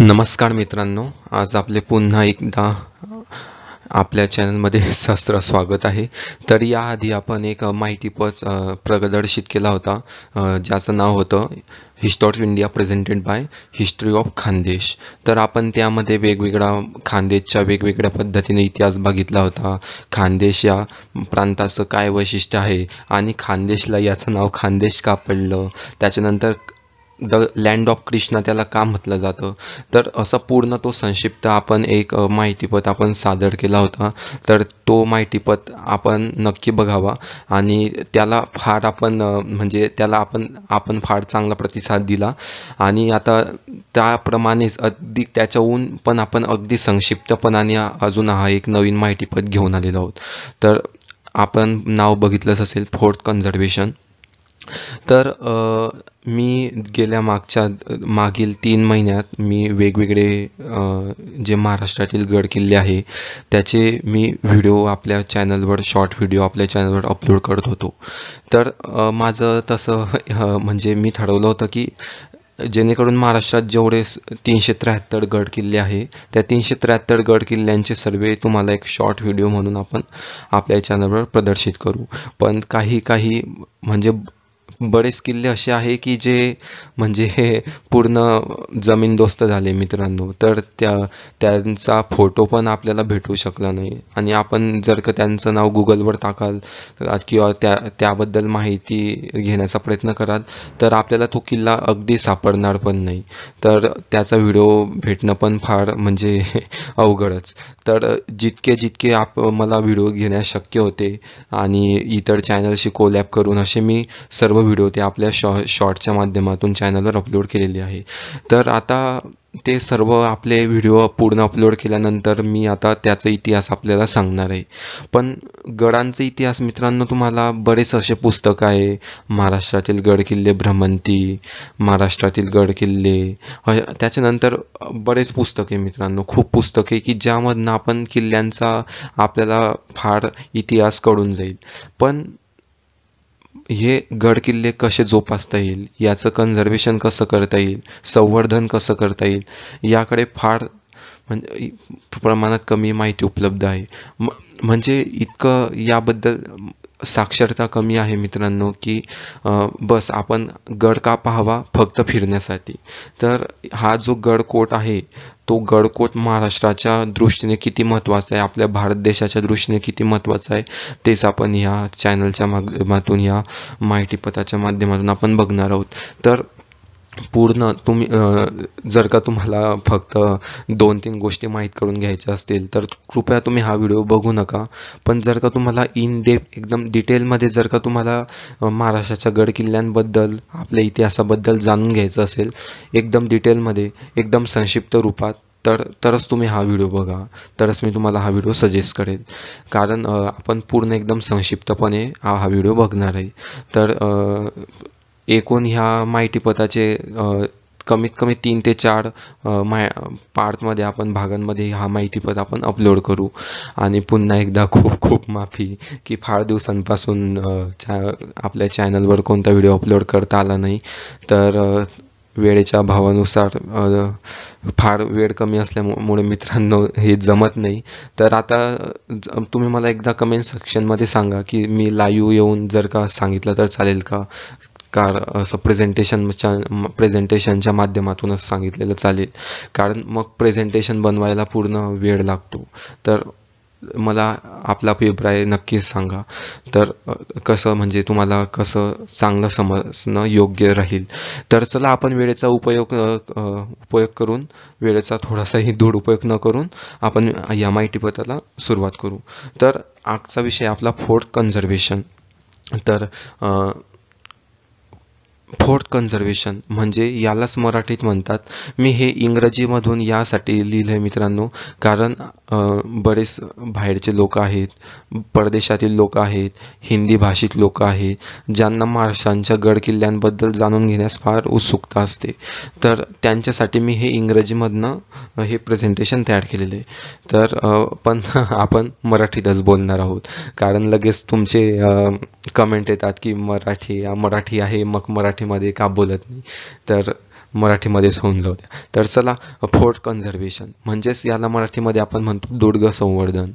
नमस्कार मित्रांनो आज आपले पुन्हा एकदा आपल्या चॅनलमध्ये सहस्त्र स्वागत आहे तर याआधी आपण एक माहितीपच प्रदर्शित केला होता ज्याचं नाव होतं history India presented by history of Khandesh तर आपण त्यामध्ये वेगवेगळा खानदेशच्या वेगवेगळ्या पद्धतीने इतिहास बघितला होता खानदेश या प्रांताचं काय वैशिष्ट्य आहे आणि खानदेशला याचं नाव खानदेश का पडलं त्याच्यानंतर द लँड ऑफ कृष्णा त्याला का म्हटलं जातं तर असं पूर्ण तो संक्षिप्त आपण एक माहितीपत आपण सादर केला होता तर तो माहितीपत आपण नक्की बघावा आणि त्याला फार आपण म्हणजे त्याला आपण आपण फार चांगला प्रतिसाद दिला आणि आता त्याप्रमाणेच अगदी त्याच्याहून पण आपण अगदी संक्षिप्तपणाने अजून हा एक नवीन माहितीपत घेऊन आलेलो आहोत तर आपण नाव बघितलंच असेल फोर्थ कन्झर्वेशन तर मी गेल्या मागच्या मागील तीन महिन्यात मी वेगवेगळे जे महाराष्ट्रातील गड किल्ले आहे त्याचे मी व्हिडिओ आपल्या चॅनलवर शॉर्ट व्हिडिओ आपल्या चॅनलवर अपलोड करत होतो तर माझं तसं म्हणजे मी ठरवलं होतं की जेणेकरून महाराष्ट्रात जेवढे तीनशे त्र्याहत्तर गड किल्ले आहे त्या तीनशे त्र्याहत्तर गड किल्ल्यांचे सर्वे तुम्हाला एक शॉर्ट व्हिडिओ म्हणून आपण आपल्या चॅनलवर प्रदर्शित करू पण काही काही म्हणजे बरेच किल्ले असे आहे की जे म्हणजे हे पूर्ण जमीनदोस्त झाले मित्रांनो तर त्या त्यांचा फोटो पण आपल्याला भेटू शकला नाही आणि आपण जर का त्यांचं नाव गुगलवर टाकाल किंवा त्या त्याबद्दल माहिती घेण्याचा प्रयत्न कराल तर आपल्याला तो किल्ला अगदी सापडणार पण नाही तर त्याचा व्हिडिओ भेटणं पण फार म्हणजे अवघडच तर जितके जितके आप मला व्हिडिओ घेण्यास शक्य होते आणि इतर चॅनलशी कोलॅप करून असे मी सर्व व्हिडिओ ते आपल्या शॉ शॉर्टच्या माध्यमातून चॅनलवर अपलोड केलेले आहे तर आता ते सर्व आपले व्हिडिओ पूर्ण अपलोड केल्यानंतर मी आता त्याचा इतिहास आपल्याला सांगणार आहे पण गडांचा इतिहास मित्रांनो तुम्हाला बरेच असे पुस्तकं आहे महाराष्ट्रातील गड किल्ले भ्रमंती महाराष्ट्रातील गड किल्ले त्याच्यानंतर बरेच पुस्तके मित्रांनो खूप पुस्तके की ज्यामधनं आपण किल्ल्यांचा आपल्याला फार इतिहास कळून जाईल पण हे गडकिल्ले कसे जोपासता येईल याचं कन्झर्वेशन कसं करता येईल संवर्धन कसं करता येईल याकडे फार प्रमाणात कमी माहिती उपलब्ध आहे म्हणजे इतकं याबद्दल साक्षरता कमी आहे मित्रांनो की बस आपण गड का पाहावा फक्त फिरण्यासाठी तर हा जो गडकोट आहे तो गडकोट महाराष्ट्राच्या दृष्टीने किती महत्त्वाचा आहे आपल्या भारत देशाच्या दृष्टीने किती महत्त्वाचा आहे तेच आपण ह्या चॅनलच्या माध्यमातून ह्या माहितीपथाच्या माध्यमातून आपण बघणार आहोत तर पूर्ण तुम्ही जर का तुम्हाला फक्त दोन तीन गोष्टी माहीत करून घ्यायच्या असतील तर कृपया तुम्ही हा व्हिडिओ बघू नका पण जर का तुम्हाला इन डेप एकदम डिटेलमध्ये जर का तुम्हाला महाराष्ट्राच्या गड किल्ल्यांबद्दल आपल्या इतिहासाबद्दल जाणून घ्यायचं असेल एकदम डिटेलमध्ये एकदम संक्षिप्त रूपात तर तरच तुम्ही हा व्हिडिओ बघा तरच मी तुम्हाला हा व्हिडिओ सजेस्ट करेल कारण आपण पूर्ण एकदम संक्षिप्तपणे हा व्हिडिओ बघणार आहे तर एकूण ह्या माहितीपटाचे कमीत कमी तीन ते चार माय पार्टमध्ये आपण भागांमध्ये हा माहितीपद आपण अपलोड करू आणि पुन्हा एकदा खूप खूप माफी की फार दिवसांपासून चा आपल्या चॅनलवर कोणता व्हिडिओ अपलोड करता आला नाही तर वेळेच्या भावानुसार फार वेळ कमी असल्यामुळे मित्रांनो हे जमत नाही तर आता तुम्ही मला एकदा कमेंट सेक्शनमध्ये सांगा की मी लाईव्ह येऊन जर का सांगितलं तर चालेल का कार असं प्रेझेंटेशनच्या प्रेझेंटेशनच्या माध्यमातूनच सांगितलेलं चालेल कारण मग प्रेझेंटेशन बनवायला पूर्ण वेळ लागतो तर मला आपला अभिप्राय नक्कीच सांगा तर कसं म्हणजे तुम्हाला कसं चांगलं समजणं योग्य राहील तर चला आपण वेळेचा उपयोग उपयोग करून वेळेचा थोडासाही उपयोग न करून आपण या माहितीपत्राला सुरुवात करू तर आजचा विषय आपला फोर्ट कन्झर्वेशन तर फोर्ट कन्झर्वेशन म्हणजे यालाच मराठीत म्हणतात मी हे इंग्रजीमधून यासाठी लिहिलं आहे मित्रांनो कारण बरेच बाहेरचे लोक आहेत परदेशातील लोक आहेत हिंदी भाषिक लोक आहेत ज्यांना महाराष्ट्रांच्या गडकिल्ल्यांबद्दल जाणून घेण्यास फार उत्सुकता असते तर त्यांच्यासाठी मी हे इंग्रजीमधनं हे प्रेझेंटेशन तयार केलेले तर पण आपण मराठीतच बोलणार आहोत कारण लगेच तुमचे कमेंट येतात की मराठी मराठी आहे मग मराठी मराठीमध्ये का बोलत नाही तर मराठीमध्ये होऊन जाऊ तर चला फोर्ट कन्झर्वेशन म्हणजेच याला मराठीमध्ये आपण म्हणतो दुर्ग संवर्धन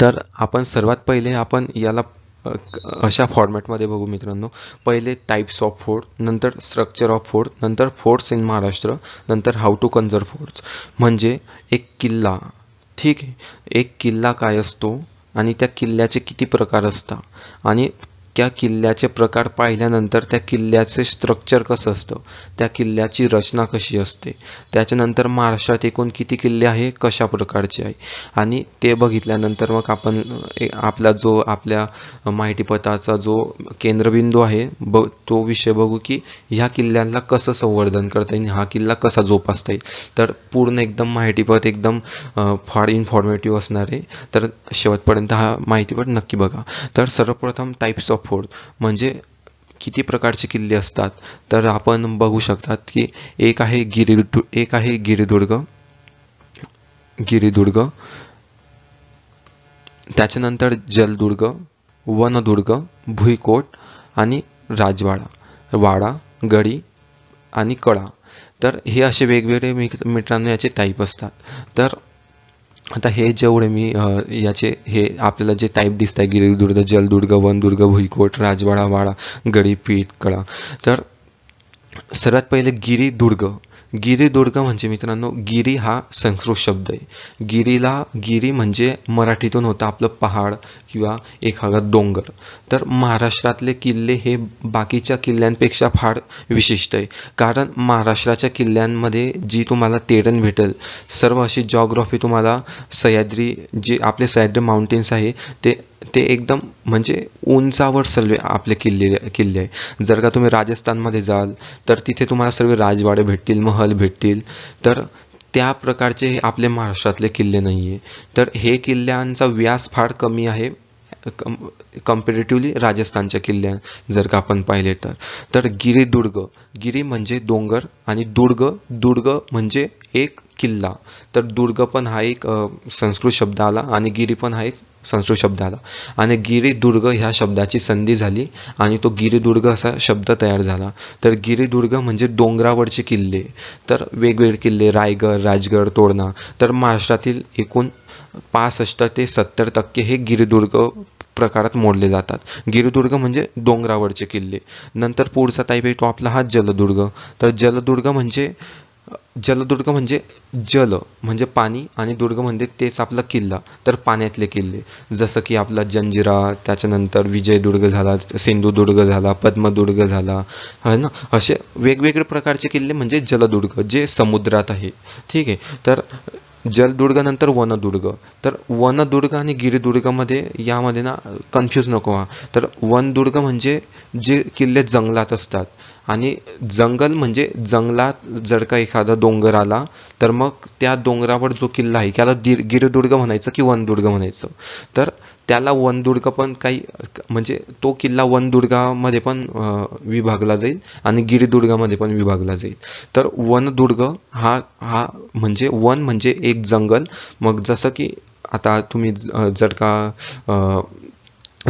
तर आपण सर्वात पहिले आपण याला अशा फॉर्मॅटमध्ये बघू मित्रांनो पहिले टाईप्स ऑफ फोर्ट नंतर स्ट्रक्चर ऑफ फोर्ट नंतर फोर्ट्स इन महाराष्ट्र नंतर हाऊ टू कन्झर्व फोर्ट्स म्हणजे एक किल्ला ठीक आहे एक किल्ला काय असतो आणि त्या किल्ल्याचे किती प्रकार असतात आणि त्या किल्ल्याचे प्रकार पाहिल्यानंतर त्या किल्ल्याचे स्ट्रक्चर कसं असतं त्या किल्ल्याची रचना कशी असते त्याच्यानंतर महाराष्ट्रात एकूण किती किल्ले आहे कशा प्रकारचे आहे आणि ते बघितल्यानंतर मग आपण आपला जो आपल्या माहितीपटाचा जो केंद्रबिंदू आहे ब तो विषय बघू की ह्या किल्ल्यांना कसं संवर्धन करता येईल हा किल्ला कसा जोपासता येईल तर पूर्ण एकदम माहितीपथ एकदम फार इन्फॉर्मेटिव्ह असणार आहे तर शेवटपर्यंत हा माहितीपट नक्की बघा तर सर्वप्रथम टाईप्स ऑफ फोर्ट म्हणजे किती प्रकारचे किल्ले असतात तर आपण बघू शकतात की एक आहे गिरिदु एक आहे गिरिदुर्ग गिरिदुर्ग त्याच्यानंतर जलदुर्ग वनदुर्ग भुईकोट आणि राजवाडा वाडा गडी आणि कळा तर हे असे वेगवेगळे मित्रांनो याचे टाईप असतात तर आता हे जेवढे मी याचे हे आपल्याला जे टाईप दिसत आहे गिरिदुर्ग जलदुर्ग वनदुर्ग भुईकोट राजवाडा वाडा गड़ी, पीठ कळा तर सर्वात पहिले गिरीदुर्ग गिरी दुर्ग म्हणजे मित्रांनो गिरी हा संस्कृत शब्द आहे गिरीला गिरी म्हणजे मराठीतून होतं आपलं पहाड किंवा एखादा डोंगर तर महाराष्ट्रातले किल्ले हे बाकीच्या किल्ल्यांपेक्षा फार विशिष्ट आहे कारण महाराष्ट्राच्या किल्ल्यांमध्ये जी तुम्हाला तेडण भेटेल सर्व अशी जॉग्रॉफी तुम्हाला सह्याद्री जे आपले सह्याद्री माउंटेन्स आहे ते ते एकदम म्हणजे उंचावर सर्व आपले किल्ले किल्ले आहे जर का तुम्ही राजस्थानमध्ये जाल तर तिथे तुम्हाला सर्व राजवाडे भेटतील महल भेटतील तर त्या प्रकारचे आपले महाराष्ट्रातले किल्ले नाही आहे तर हे किल्ल्यांचा व्यास फार कमी आहे कम राजस्थानच्या किल्ल्या जर का आपण पाहिले तर तर गिरीदुर्ग गिरी म्हणजे डोंगर आणि दुर्ग दुर्ग म्हणजे एक किल्ला तर दुर्ग पण हा एक संस्कृत शब्द आला आणि गिरी पण हा एक संस्कृत शब्द आला आणि गिरिदुर्ग ह्या शब्दाची संधी झाली आणि तो गिरिदुर्ग असा शब्द तयार झाला तर गिरिदुर्ग म्हणजे डोंगरावरचे किल्ले तर वेगवेगळे किल्ले रायगड राजगड तोरणा तर महाराष्ट्रातील एकूण पासष्ट ते सत्तर टक्के हे गिरिदुर्ग प्रकारात मोडले जातात गिरिदुर्ग म्हणजे डोंगरावरचे किल्ले नंतर पुढचा आहे तो आपला हा जलदुर्ग तर जलदुर्ग म्हणजे जलदुर्ग म्हणजे जल म्हणजे पाणी आणि दुर्ग म्हणजे तेच आपला किल्ला तर पाण्यातले किल्ले जसं की आपला जंजिरा त्याच्यानंतर विजयदुर्ग झाला सिंधुदुर्ग झाला पद्मदुर्ग झाला है ना असे वेगवेगळे प्रकारचे किल्ले म्हणजे जलदुर्ग जे समुद्रात आहे ठीक आहे तर जलदुर्गानंतर वनदुर्ग तर वनदुर्ग आणि गिरिदुर्गमध्ये यामध्ये ना कन्फ्यूज नको व्हा तर वनदुर्ग म्हणजे जे किल्ले जंगलात असतात आणि जंगल म्हणजे जंगलात जर का एखादा डोंगर आला तर मग त्या डोंगरावर जो किल्ला आहे त्याला दि गिरदुर्ग म्हणायचं की वनदुर्ग म्हणायचं तर त्याला वनदुर्ग पण काही म्हणजे तो किल्ला वनदुर्गामध्ये पण विभागला जाईल आणि गिरिदुर्गामध्ये पण विभागला जाईल तर वनदुर्ग हा हा म्हणजे वन म्हणजे एक जंगल मग जसं की आता तुम्ही जर का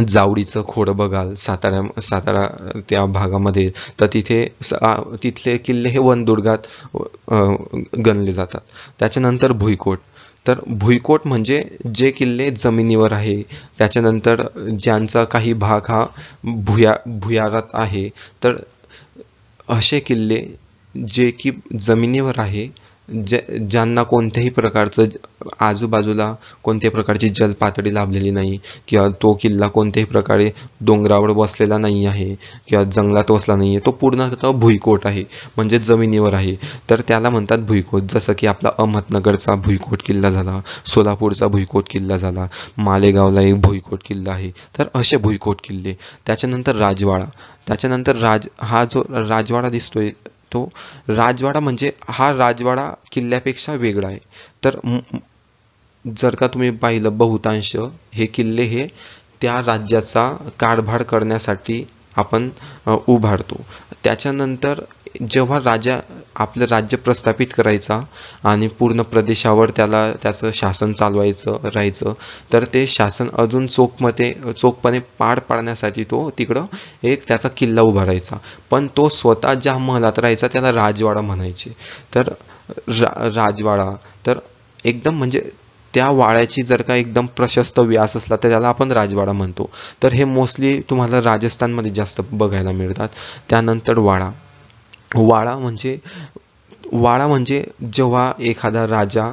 जावडीचं खोडं बघाल सातारा सातारा त्या भागामध्ये तर तिथे तिथले किल्ले हे वनदुर्गात गणले जातात त्याच्यानंतर भुईकोट तर भुईकोट म्हणजे जे किल्ले जमिनीवर आहे त्याच्यानंतर ज्यांचा काही भाग हा भुया भुयारात आहे तर असे किल्ले जे की जमिनीवर आहे ज्या ज्यांना कोणत्याही प्रकारचं आजूबाजूला कोणत्याही प्रकारची जलपातळी लाभलेली नाही किंवा तो किल्ला कोणत्याही प्रकारे डोंगरावर बसलेला नाही आहे किंवा जंगलात वसला नाही आहे तो पूर्णतः भुईकोट आहे म्हणजे जमिनीवर आहे तर त्याला म्हणतात भुईकोट जसं की आपला अहमदनगरचा भुईकोट किल्ला झाला सोलापूरचा भुईकोट किल्ला झाला मालेगावला एक भुईकोट किल्ला आहे तर असे भुईकोट किल्ले त्याच्यानंतर राजवाडा त्याच्यानंतर राज हा जो राजवाडा दिसतोय तो राजवाडा म्हणजे हा राजवाडा किल्ल्यापेक्षा वेगळा आहे तर जर का तुम्ही पाहिलं बहुतांश हे किल्ले हे त्या राज्याचा कारभार करण्यासाठी आपण उभारतो त्याच्यानंतर जेव्हा राजा आपलं राज्य प्रस्थापित करायचा आणि पूर्ण प्रदेशावर त्याला त्याचं शासन चालवायचं राहायचं तर ते शासन अजून चोखमध्ये चोखपणे पार पाडण्यासाठी तो तिकडं एक त्याचा किल्ला उभारायचा पण तो स्वतः ज्या महलात राहायचा त्याला राजवाडा म्हणायचे तर रा राजवाडा तर एकदम म्हणजे त्या वाड्याची जर का एकदम प्रशस्त व्यास असला तर त्याला आपण राजवाडा म्हणतो तर हे मोस्टली तुम्हाला राजस्थानमध्ये जास्त बघायला मिळतात त्यानंतर वाडा वाडा म्हणजे वाडा म्हणजे जेव्हा एखादा राजा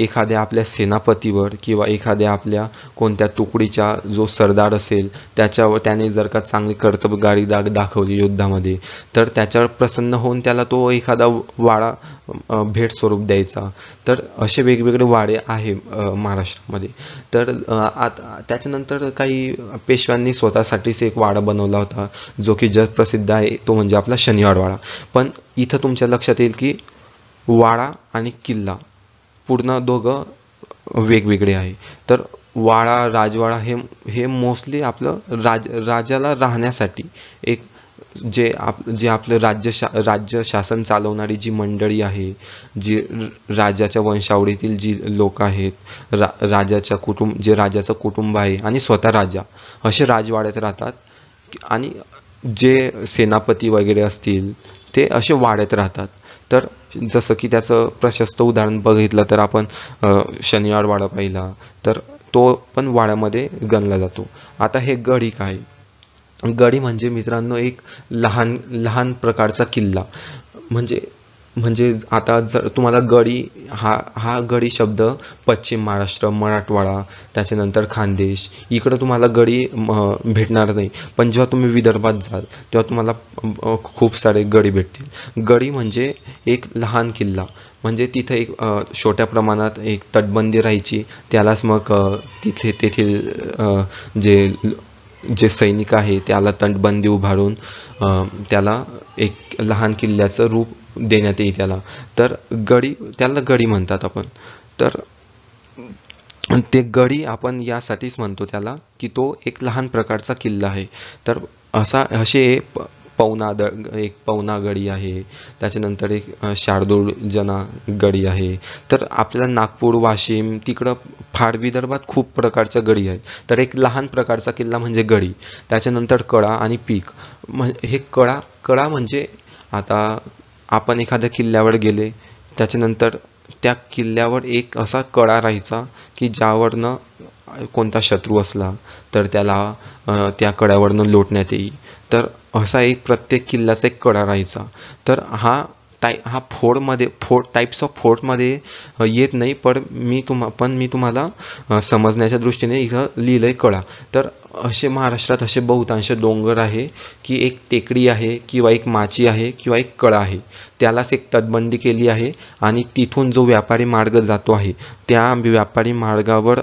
एखाद्या आपल्या सेनापतीवर किंवा एखाद्या आपल्या कोणत्या तुकडीच्या जो सरदार असेल त्याच्यावर त्याने जर का चांगली कर्तबगारी दा दाखवली युद्धामध्ये तर त्याच्यावर प्रसन्न होऊन त्याला तो एखादा वाडा भेट स्वरूप द्यायचा तर असे वेगवेगळे वाडे आहे महाराष्ट्रामध्ये तर आता त्याच्यानंतर काही पेशव्यांनी स्वतःसाठीच एक वाडा बनवला होता जो की जगप्रसिद्ध आहे तो म्हणजे आपला शनिवार वाडा पण इथं तुमच्या लक्षात येईल की वाडा आणि किल्ला पूर्ण दोघं वेगवेगळे आहे तर वाडा राजवाडा हे हे मोस्टली आपलं राज राजाला राहण्यासाठी एक जे आप जे आपलं राज्य शा राज्य शासन चालवणारी जी मंडळी आहे जी राजाच्या वंशावळीतील जी लोक आहेत रा राजाच्या कुटुंब जे राजाचं कुटुंब आहे आणि स्वतः राजा असे राजवाड्यात राहतात आणि जे सेनापती वगैरे असतील ते असे वाड्यात राहतात तर जसं की त्याचं प्रशस्त उदाहरण बघितलं तर आपण शनिवार वाडा पाहिला तर तो पण वाड्यामध्ये गणला जातो आता हे गडी काय गडी म्हणजे मित्रांनो एक लहान लहान प्रकारचा किल्ला म्हणजे म्हणजे आता जर तुम्हाला गडी हा हा गडी शब्द पश्चिम महाराष्ट्र मराठवाडा त्याच्यानंतर खानदेश इकडं तुम्हाला गडी भेटणार नाही पण जेव्हा तुम्ही विदर्भात जाल तेव्हा तुम्हाला खूप सारे गडी भेटतील गडी म्हणजे एक लहान किल्ला म्हणजे तिथे एक छोट्या प्रमाणात एक तटबंदी राहायची त्यालाच मग तिथे तेथील जे जे सैनिक आहे त्याला तटबंदी उभारून त्याला एक लहान किल्ल्याचं रूप देण्यात येईल त्याला तर गडी त्याला गडी म्हणतात आपण तर ते गडी आपण यासाठीच म्हणतो त्याला की तो एक लहान प्रकारचा किल्ला आहे तर असा असे द एक पवना गडी आहे त्याच्यानंतर एक शार्दूळ जना गडी आहे तर आपल्याला नागपूर वाशिम तिकडं फार विदर्भात खूप प्रकारच्या गडी आहेत तर एक लहान प्रकारचा किल्ला म्हणजे गडी त्याच्यानंतर कळा आणि पीक हे कळा कळा म्हणजे आता आपण एखाद्या किल्ल्यावर गेले त्याच्यानंतर त्या किल्ल्यावर एक असा कळा राहायचा की ज्यावरनं कोणता शत्रू असला तर त्याला त्या कड्यावरनं लोटण्यात येईल तर असा एक प्रत्येक किल्ल्याचा एक कडा राहायचा तर हा टाय हा फोर्टमध्ये फोर्ट टाईप्स ऑफ फोर्टमध्ये येत नाही पण मी तुम्हा पण मी तुम्हाला समजण्याच्या दृष्टीने इथं लिहिलं आहे कळा तर असे महाराष्ट्रात असे बहुतांश डोंगर आहे की एक टेकडी आहे किंवा एक माची आहे किंवा एक कळा आहे त्यालाच एक तटबंदी केली आहे आणि तिथून जो व्यापारी मार्ग जातो आहे त्या व्यापारी मार्गावर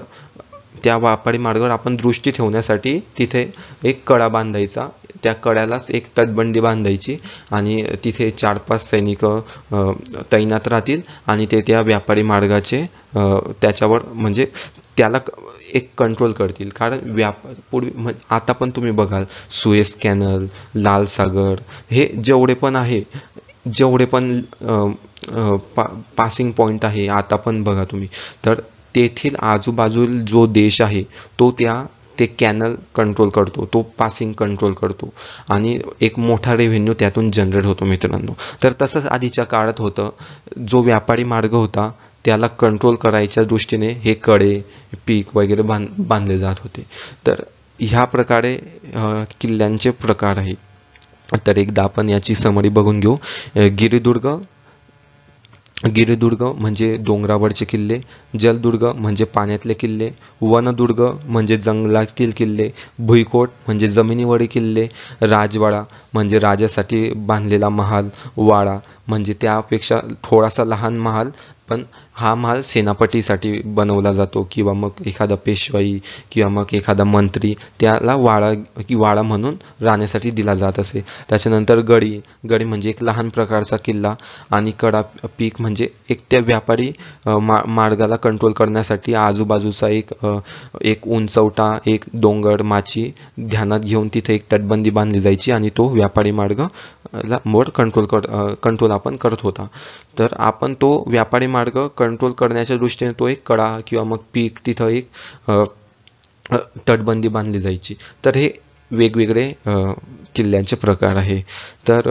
त्या व्यापारी मार्गावर आपण दृष्टी ठेवण्यासाठी तिथे एक कळा बांधायचा त्या कड्यालाच एक तटबंदी बांधायची आणि तिथे चार पाच सैनिक तैनात राहतील आणि ते त्या व्यापारी मार्गाचे त्याच्यावर म्हणजे त्याला एक कंट्रोल करतील कारण व्याप पूर्वी आता पण तुम्ही बघाल सुएस कॅनल लाल सागर हे जेवढे पण आहे जेवढे पण पा पासिंग पॉईंट आहे आता पण बघा तुम्ही तर तेथील आजूबाजूला जो देश आहे तो त्या ते कॅनल कंट्रोल करतो तो पासिंग कंट्रोल करतो आणि एक मोठा रेव्हेन्यू त्यातून जनरेट होतो मित्रांनो तर तसंच आधीच्या काळात होतं जो व्यापारी मार्ग होता त्याला कंट्रोल करायच्या दृष्टीने हे कडे पीक वगैरे बांध बांधले जात होते तर ह्या प्रकारे किल्ल्यांचे प्रकार आहे तर एकदा आपण याची समरी बघून घेऊ गिरिदुर्ग गिरिदुर्ग म्हणजे डोंगरावरचे किल्ले जलदुर्ग म्हणजे पाण्यातले किल्ले वनदुर्ग म्हणजे जंगलातील किल्ले भुईकोट म्हणजे जमिनीवरील किल्ले राजवाडा म्हणजे राजासाठी बांधलेला महाल वाडा म्हणजे त्यापेक्षा थोडासा लहान महाल पण हा माल सेनापतीसाठी बनवला जातो किंवा मग एखादा पेशवाई किंवा मग एखादा मंत्री त्याला वाळा की वाळा म्हणून राहण्यासाठी दिला जात असे त्याच्यानंतर गडी गडी म्हणजे एक लहान प्रकारचा किल्ला आणि कडा पीक म्हणजे एक त्या व्यापारी मार्गाला कंट्रोल करण्यासाठी आजूबाजूचा एक एक उंचवटा एक डोंगर माची ध्यानात घेऊन तिथे एक तटबंदी बांधली जायची आणि तो व्यापारी मार्ग ला मोड कंट्रोल कर कंट्रोल आपण करत होता तर आपण तो व्यापारी मार्ग मार्ग कंट्रोल करण्याच्या दृष्टीने तो एक कडा किंवा मग पीक तिथं एक तटबंदी बांधली जायची तर हे वेगवेगळे किल्ल्यांचे प्रकार आहे तर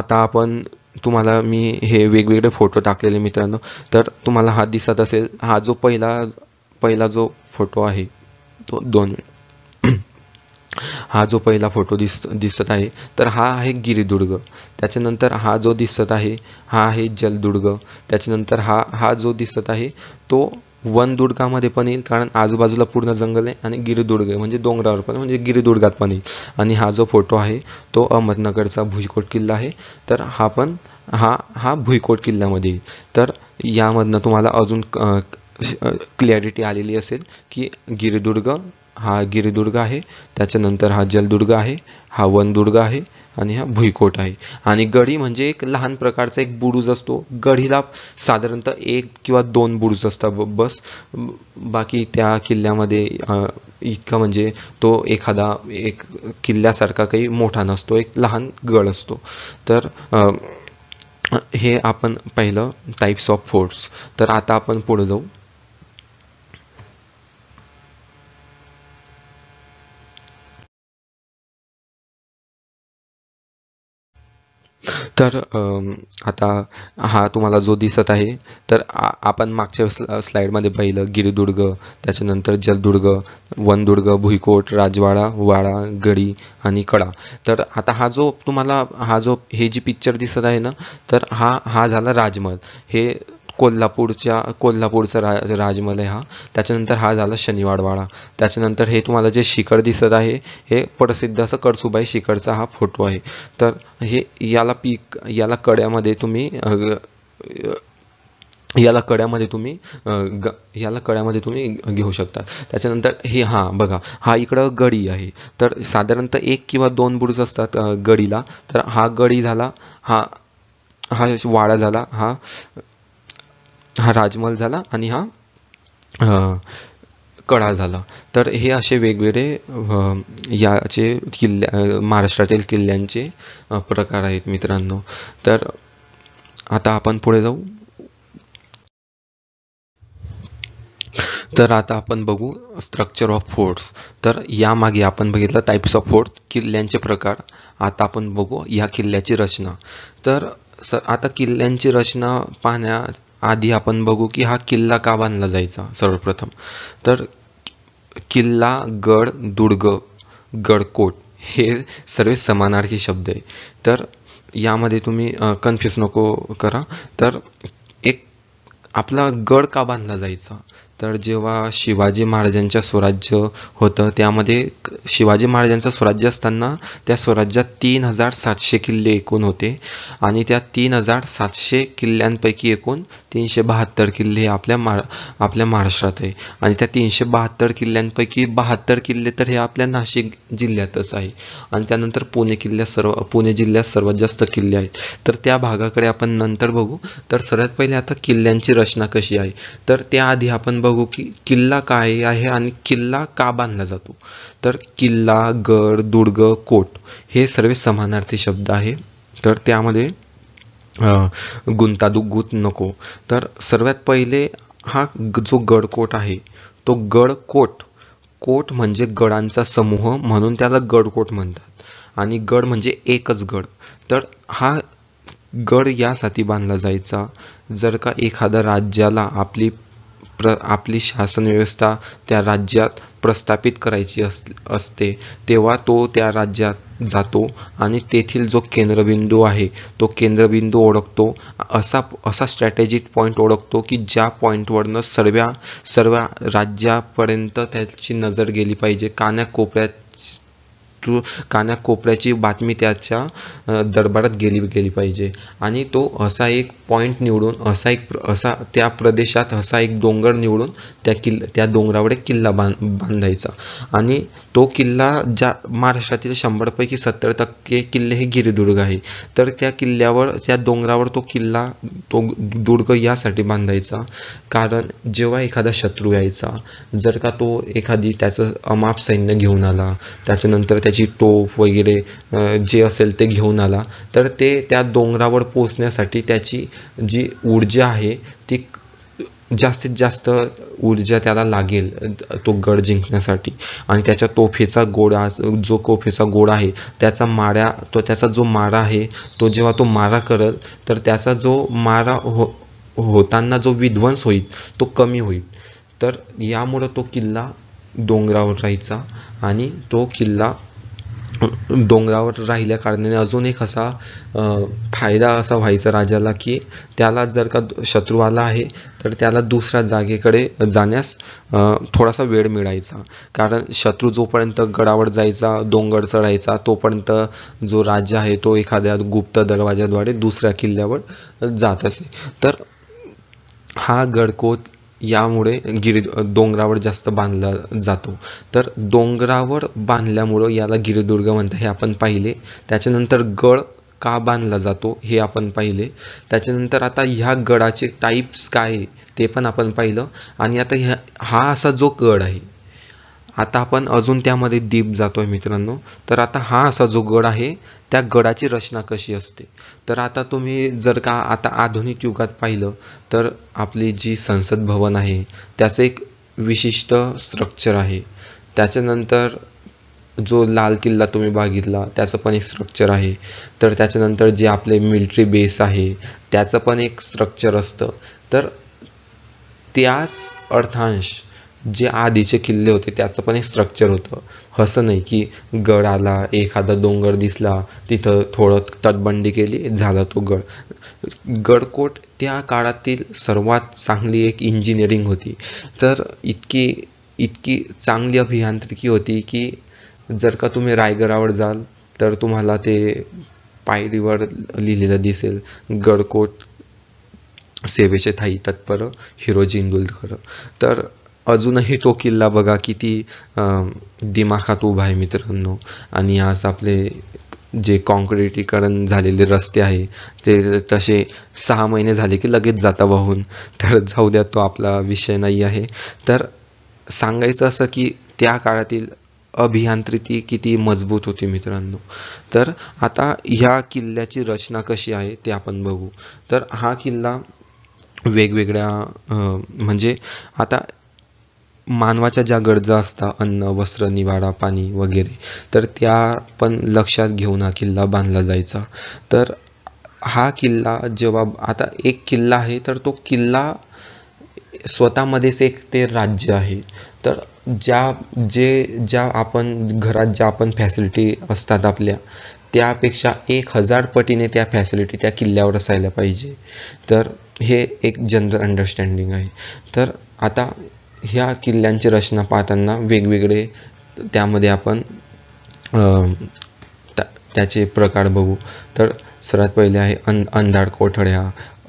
आता आपण तुम्हाला मी हे वेगवेगळे फोटो टाकलेले मित्रांनो तर तुम्हाला हा दिसत असेल हा जो पहिला पहिला जो फोटो आहे तो दोन हा जो पहिला फोटो दिस दिसत आहे तर हा आहे गिरिदुर्ग त्याच्यानंतर हा जो दिसत आहे हा आहे जलदुर्ग त्याच्यानंतर हा हा जो दिसत आहे तो वनदुर्गामध्ये पण येईल कारण आजूबाजूला पूर्ण जंगल आहे आणि गिरिदुर्ग आहे म्हणजे डोंगरावर पण म्हणजे गिरिदुर्गात पण येईल आणि हा जो फोटो आहे तो अहमदनगरचा भुईकोट किल्ला आहे तर हा पण हा हा भुईकोट किल्ल्यामध्ये येईल तर यामधनं तुम्हाला अजून क्लॅरिटी आलेली असेल की गिरिदुर्ग हा गिरिदुर्ग आहे त्याच्यानंतर हा जलदुर्ग आहे हा वनदुर्ग आहे आणि हा भुईकोट आहे आणि गढी म्हणजे एक लहान प्रकारचा एक बुरुज असतो गढीला साधारणतः एक किंवा दोन बुरुज असतात बस बाकी त्या किल्ल्यामध्ये इतका म्हणजे तो एखादा एक किल्ल्यासारखा काही मोठा नसतो एक लहान गड असतो तर हे आपण पाहिलं टाईप्स ऑफ फोर्ट्स तर आता आपण पुढे जाऊ तर आता हा तुम्हाला जो दिसत आहे तर आपण मागच्या स्ला स्लाईडमध्ये पाहिलं गिरिदुर्ग त्याच्यानंतर जलदुर्ग वनदुर्ग भुईकोट राजवाडा वाडा गडी आणि कडा तर आता हा जो तुम्हाला हा जो हे जी पिक्चर दिसत आहे ना तर हा हा झाला राजमहल हे कोल्हापूरच्या कोल्हापूरचा रा राजमल आहे हा त्याच्यानंतर हा झाला शनिवारवाडा त्याच्यानंतर हे तुम्हाला जे शिखर दिसत आहे हे प्रसिद्ध असं कडसुबाई शिखरचा हा फोटो आहे तर हे याला पीक याला कड्यामध्ये तुम्ही याला कड्यामध्ये तुम्ही ग याला कड्यामध्ये तुम्ही घेऊ शकता त्याच्यानंतर हे हा बघा हा इकडं गडी आहे तर साधारणतः एक किंवा दोन बुरुज असतात गडीला तर हा गडी झाला हा हा वाडा झाला हा हा राजमहल झाला आणि हा कडा झाला तर हे असे वेगवेगळे याचे किल्ल्या महाराष्ट्रातील किल्ल्यांचे प्रकार आहेत मित्रांनो तर आता आपण पुढे जाऊ तर आता आपण बघू स्ट्रक्चर ऑफ फोर्ट्स तर यामागे आपण बघितलं टाईप्स ऑफ फोर्ट किल्ल्यांचे प्रकार आता आपण बघू या किल्ल्याची रचना तर स आता किल्ल्यांची रचना पाहण्या आधी आपण बघू की हा किल्ला का बांधला जायचा सर्वप्रथम तर किल्ला गड दुर्ग गडकोट हे सर्व समानार्थी शब्द आहे तर यामध्ये तुम्ही कन्फ्यूज नको करा तर एक आपला गड का बांधला जायचा तर जेव्हा शिवाजी महाराजांच्या स्वराज्य होतं त्यामध्ये शिवाजी महाराजांचं स्वराज्य असताना त्या स्वराज्यात तीन हजार सातशे किल्ले एकूण होते आणि त्या तीन हजार सातशे किल्ल्यांपैकी एकूण तीनशे बहात्तर किल्ले आपल्या महा आपल्या महाराष्ट्रात आहे आणि त्या तीनशे बहात्तर किल्ल्यांपैकी बहात्तर किल्ले तर हे आपल्या नाशिक जिल्ह्यातच आहे आणि त्यानंतर पुणे किल्ल्या सर्व पुणे जिल्ह्यात सर्वात जास्त किल्ले आहेत तर त्या भागाकडे आपण नंतर बघू तर सर्वात पहिले आता किल्ल्यांची रचना कशी आहे तर त्याआधी आपण बघू की किल्ला काय आहे आणि किल्ला का बांधला जातो तर किल्ला गड दुर्ग कोट हे सर्व समानार्थी शब्द आहे तर त्यामध्ये गुंतादुगुत नको तर सर्वात पहिले हा जो गडकोट आहे तो गडकोट कोट म्हणजे गडांचा समूह म्हणून त्याला गडकोट म्हणतात आणि गड म्हणजे एकच गड तर हा गड यासाठी बांधला जायचा जर का एखाद्या राज्याला आपली प्र आपली शासनव्यवस्था त्या राज्यात प्रस्थापित करायची अस असते तेव्हा तो त्या राज्यात जातो आणि तेथील जो केंद्रबिंदू आहे तो केंद्रबिंदू ओळखतो असा असा स्ट्रॅटेजिक पॉईंट ओळखतो की ज्या पॉईंटवरनं सर्व सर्व राज्यापर्यंत त्याची नजर गेली पाहिजे कान्या कोपऱ्यात तू कानाकोपऱ्याची बातमी त्याच्या दरबारात गेली गेली पाहिजे आणि तो असा एक पॉईंट निवडून असा एक असा त्या प्रदेशात असा एक डोंगर निवडून त्या किल्ला त्या डोंगरावर एक किल्ला बांध बांधायचा आणि तो किल्ला ज्या महाराष्ट्रातील शंभरपैकी सत्तर टक्के किल्ले हे गिरिदुर्ग आहे तर त्या किल्ल्यावर त्या डोंगरावर तो किल्ला तो दुर्ग यासाठी बांधायचा कारण जेव्हा एखादा शत्रू यायचा जर का तो एखादी त्याचं अमाप सैन्य घेऊन आला त्याच्यानंतर त्याची टोप वगैरे जे असेल ते घेऊन आला तर ते त्या डोंगरावर पोचण्यासाठी त्याची जी ऊर्जा आहे ती जास्तीत जास्त ऊर्जा त्याला लागेल तो गड जिंकण्यासाठी आणि त्याच्या तोफेचा गोडा जो कोफेचा गोडा आहे त्याचा माऱ्या तो त्याचा जो मारा आहे तो जेव्हा तो मारा करेल तर त्याचा जो मारा हो होताना जो विध्वंस होईल तो कमी होईल तर यामुळं तो किल्ला डोंगरावर राहायचा आणि तो किल्ला डोंगरावर राहिल्या कारणाने अजून एक असा फायदा असा व्हायचा राजाला की त्याला जर का शत्रू आला आहे तर त्याला दुसऱ्या जागेकडे जाण्यास थोडासा वेळ मिळायचा कारण शत्रू जोपर्यंत गडावर जायचा डोंगर चढायचा तोपर्यंत जो राजा आहे तो एखाद्या गुप्त दरवाजाद्वारे दुसऱ्या किल्ल्यावर जात असे तर हा गडकोट यामुळे गिर डोंगरावर जास्त बांधला जातो तर डोंगरावर बांधल्यामुळं याला गिरीदुर्ग म्हणतात हे आपण पाहिले त्याच्यानंतर गड का बांधला जातो हे आपण पाहिले त्याच्यानंतर आता ह्या गडाचे टाईप्स काय ते पण आपण पाहिलं आणि आता ह्या हा असा जो गड आहे आता आपण अजून त्यामध्ये दीप जातोय मित्रांनो तर आता हा असा जो गड आहे त्या गडाची रचना कशी असते तर आता तुम्ही जर का आता आधुनिक युगात पाहिलं तर आपली जी संसद भवन आहे त्याचं एक विशिष्ट स्ट्रक्चर आहे त्याच्यानंतर जो लाल किल्ला तुम्ही बघितला त्याचं पण एक स्ट्रक्चर आहे तर त्याच्यानंतर जे आपले मिलिटरी बेस आहे त्याचं पण एक स्ट्रक्चर असतं तर त्यास अर्थांश जे आधीचे किल्ले होते त्याचं पण एक स्ट्रक्चर होतं असं नाही की गड आला एखादा डोंगर दिसला तिथं थोडं तटबंदी केली झाला तो गड गडकोट त्या काळातील सर्वात चांगली एक इंजिनिअरिंग होती तर इतकी इतकी चांगली अभियांत्रिकी होती की जर का तुम्ही रायगडावर जाल तर तुम्हाला ते पायरीवर लिहिलेलं दिसेल गडकोट सेवेचे थाई तत्पर हिरो जिंदुलकर तर अजूनही तो किल्ला बघा किती दिमाखात उभा आहे मित्रांनो आणि आज आपले जे कॉन्क्रिटीकरण झालेले रस्ते आहे ते तसे सहा महिने झाले की लगेच जाता वाहून तर जाऊ द्या तो आपला विषय नाही आहे तर सांगायचं असं की त्या काळातील अभियांत्रिकी किती मजबूत होती मित्रांनो तर आता ह्या किल्ल्याची रचना कशी आहे ते आपण बघू तर हा किल्ला वेगवेगळ्या म्हणजे आता मानवाच्या ज्या गरजा असतात अन्न वस्त्र निवाडा पाणी वगैरे तर त्या पण लक्षात घेऊन हा किल्ला बांधला जायचा तर हा किल्ला जेव्हा आता एक किल्ला आहे तर तो किल्ला स्वतःमध्येच एक ते राज्य आहे तर ज्या जे ज्या आपण घरात ज्या आपण फॅसिलिटी असतात आपल्या त्यापेक्षा एक हजार पटीने त्या फॅसिलिटी त्या किल्ल्यावर असायला पाहिजे तर हे एक जनरल अंडरस्टँडिंग आहे तर आता ह्या किल्ल्यांची रचना पाहताना वेगवेगळे त्यामध्ये आपण त्याचे प्रकार बघू तर सर्वात पहिले आहे अं अंधाड कोठड्या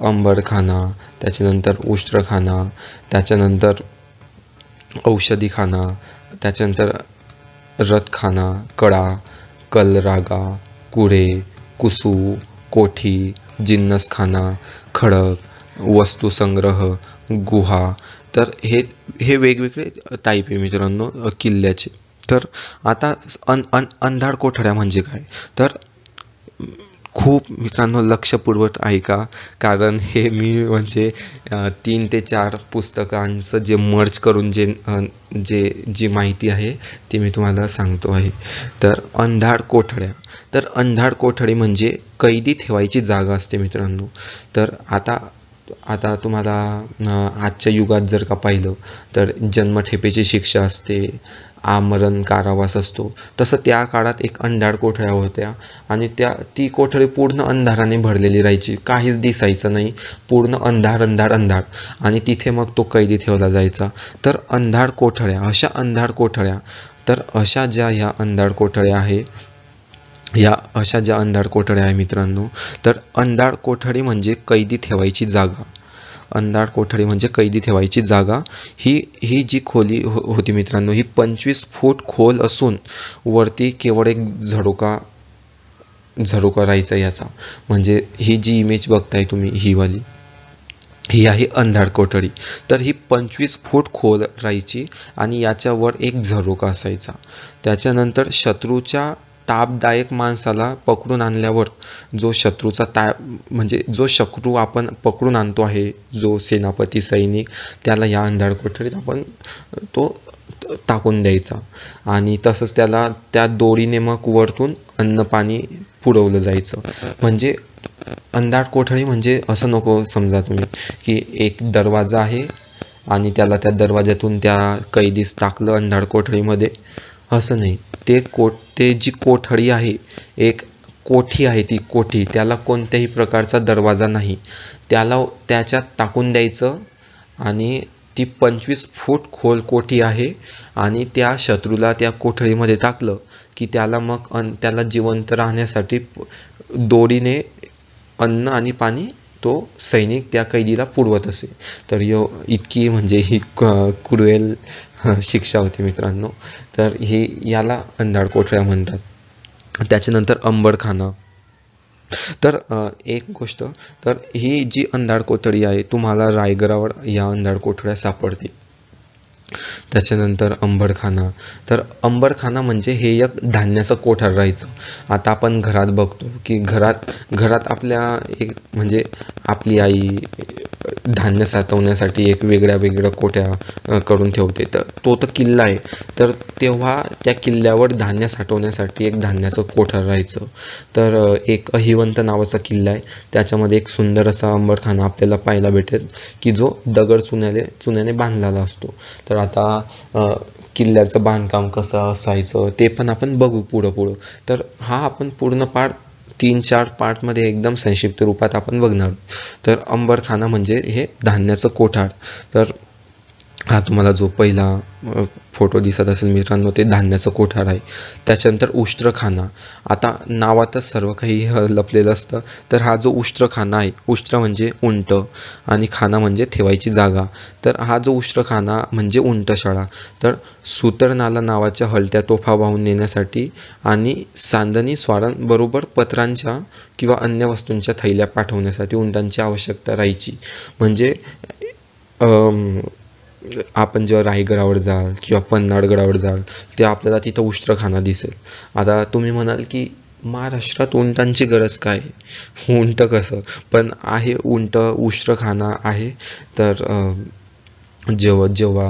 अंबरखाना त्याच्यानंतर उष्ट्रखाना त्याच्यानंतर औषधीखाना त्याच्यानंतर रथखाना कडा कलरागा कुरे कुसू कोठी जिन्नसखाना खडक वस्तुसंग्रह गुहा तर हे हे वेगवेगळे टाईप आहे मित्रांनो किल्ल्याचे तर आता अन अन अंधाड कोठड्या म्हणजे काय तर खूप मित्रांनो लक्षपूर्वक ऐका कारण हे मी म्हणजे तीन ते चार पुस्तकांचं जे मर्ज करून जे जे जी माहिती आहे ती मी तुम्हाला सांगतो आहे तर अंधाड कोठड्या तर अंधाड कोठडी म्हणजे कैदी ठेवायची जागा असते मित्रांनो तर आता आता तुम्हाला आजच्या युगात जर का पाहिलं तर जन्मठेपेची शिक्षा असते आमरण कारावास असतो तसं त्या काळात एक अंधार कोठळ्या होत्या आणि त्या ती कोठळी पूर्ण अंधाराने भरलेली राहायची काहीच दिसायचं नाही पूर्ण अंधार अंधार अंधार आणि तिथे मग तो कैदी ठेवला जायचा तर अंधार कोठळ्या अशा अंधार कोठळ्या तर अशा ज्या ह्या अंधार कोठळ्या आहे या अशा ज्या अंधार कोठड्या आहे मित्रांनो तर अंधार कोठडी म्हणजे कैदी ठेवायची जागा अंधार कोठडी म्हणजे कैदी ठेवायची जागा ही ही जी खोली हो, होती मित्रांनो ही पंचवीस फूट खोल असून वरती केवळ एक झरोका झरोका राहायचा याचा म्हणजे ही जी इमेज बघताय तुम्ही ही वाली ही आहे अंधार कोठडी तर ही पंचवीस फूट खोल राहायची आणि याच्यावर एक झरोका असायचा त्याच्यानंतर शत्रूच्या तापदायक माणसाला पकडून आणल्यावर जो शत्रूचा ता म्हणजे जो शत्रू आपण पकडून आणतो आहे जो सेनापती सैनिक त्याला या अंधाड कोठडीत आपण तो टाकून द्यायचा आणि तसंच त्याला त्या दोरीने मग वरतून अन्न पाणी पुरवलं जायचं म्हणजे अंधाड कोठडी म्हणजे असं नको समजा तुम्ही की एक दरवाजा आहे आणि त्याला त्या दरवाज्यातून त्या कैदीस टाकलं अंधाड कोठडीमध्ये असं नाही ते कोट ते जी कोठडी आहे एक कोठी आहे ती कोठी त्याला कोणत्याही प्रकारचा दरवाजा नाही त्याला त्याच्यात टाकून द्यायचं आणि ती पंचवीस फूट खोल कोठी आहे आणि त्या शत्रूला त्या कोठडीमध्ये टाकलं की त्याला मग अन त्याला जिवंत राहण्यासाठी दोडीने अन्न आणि पाणी तो सैनिक त्या कैदीला पुरवत असे तर यो इतकी म्हणजे ही क्रुएल शिक्षा होती मित्रांनो तर ही याला कोठड्या म्हणतात त्याच्यानंतर अंबरखाना तर एक गोष्ट तर ही जी अंधाड कोठडी आहे तुम्हाला रायगडावर या अंधाड कोठड्या सापडतील त्याच्यानंतर अंबरखाना तर अंबरखाना म्हणजे हे एक धान्याचं कोठार राहायचं आता आपण घरात बघतो की घरात घरात आपल्या एक म्हणजे आपली आई धान्य साठवण्यासाठी एक वेगळ्या वेगळ्या कोठ्या करून ठेवते तर तो तर किल्ला आहे तर तेव्हा त्या किल्ल्यावर धान्य साठवण्यासाठी एक धान्याचं कोठार राहायचं तर एक अहिवंत नावाचा किल्ला आहे त्याच्यामध्ये एक सुंदर असा अंबरखाना आपल्याला पाहायला भेटेल की जो दगड चुन्याने चुन्याने बांधलेला असतो तर आता किल्ल्याचं बांधकाम कसं असायचं ते पण आपण बघू पुढं पुढं तर हा आपण पूर्ण पार्ट तीन चार मध्ये एकदम संक्षिप्त रूपात आपण बघणार तर अंबरखाना म्हणजे हे धान्याचं कोठार तर हा तुम्हाला जो पहिला फोटो दिसत असेल मित्रांनो ते धान्याचं कोठार आहे त्याच्यानंतर उष्ट्रखाना आता नावातच सर्व काही लपलेलं असतं तर हा जो उष्ट्रखाना आहे उष्ट्र म्हणजे उंट आणि खाना म्हणजे ठेवायची जागा तर हा जो उष्ट्रखाना म्हणजे उंटशाळा तर सुतरनाला नावाच्या हलट्या तोफा वाहून नेण्यासाठी आणि सांदणी स्वारांबरोबर पत्रांच्या किंवा अन्य वस्तूंच्या थैल्या पाठवण्यासाठी उंटांची आवश्यकता राहायची म्हणजे आपण जेव्हा रायगडावर जाल किंवा पन्नाडगडावर जाल तेव्हा आपल्याला तिथं उष्ट्रखाना दिसेल आता तुम्ही म्हणाल की महाराष्ट्रात उंटांची गरज काय उंट कसं पण आहे उंट उष्ट्रखाना आहे तर जेव्हा जेव्हा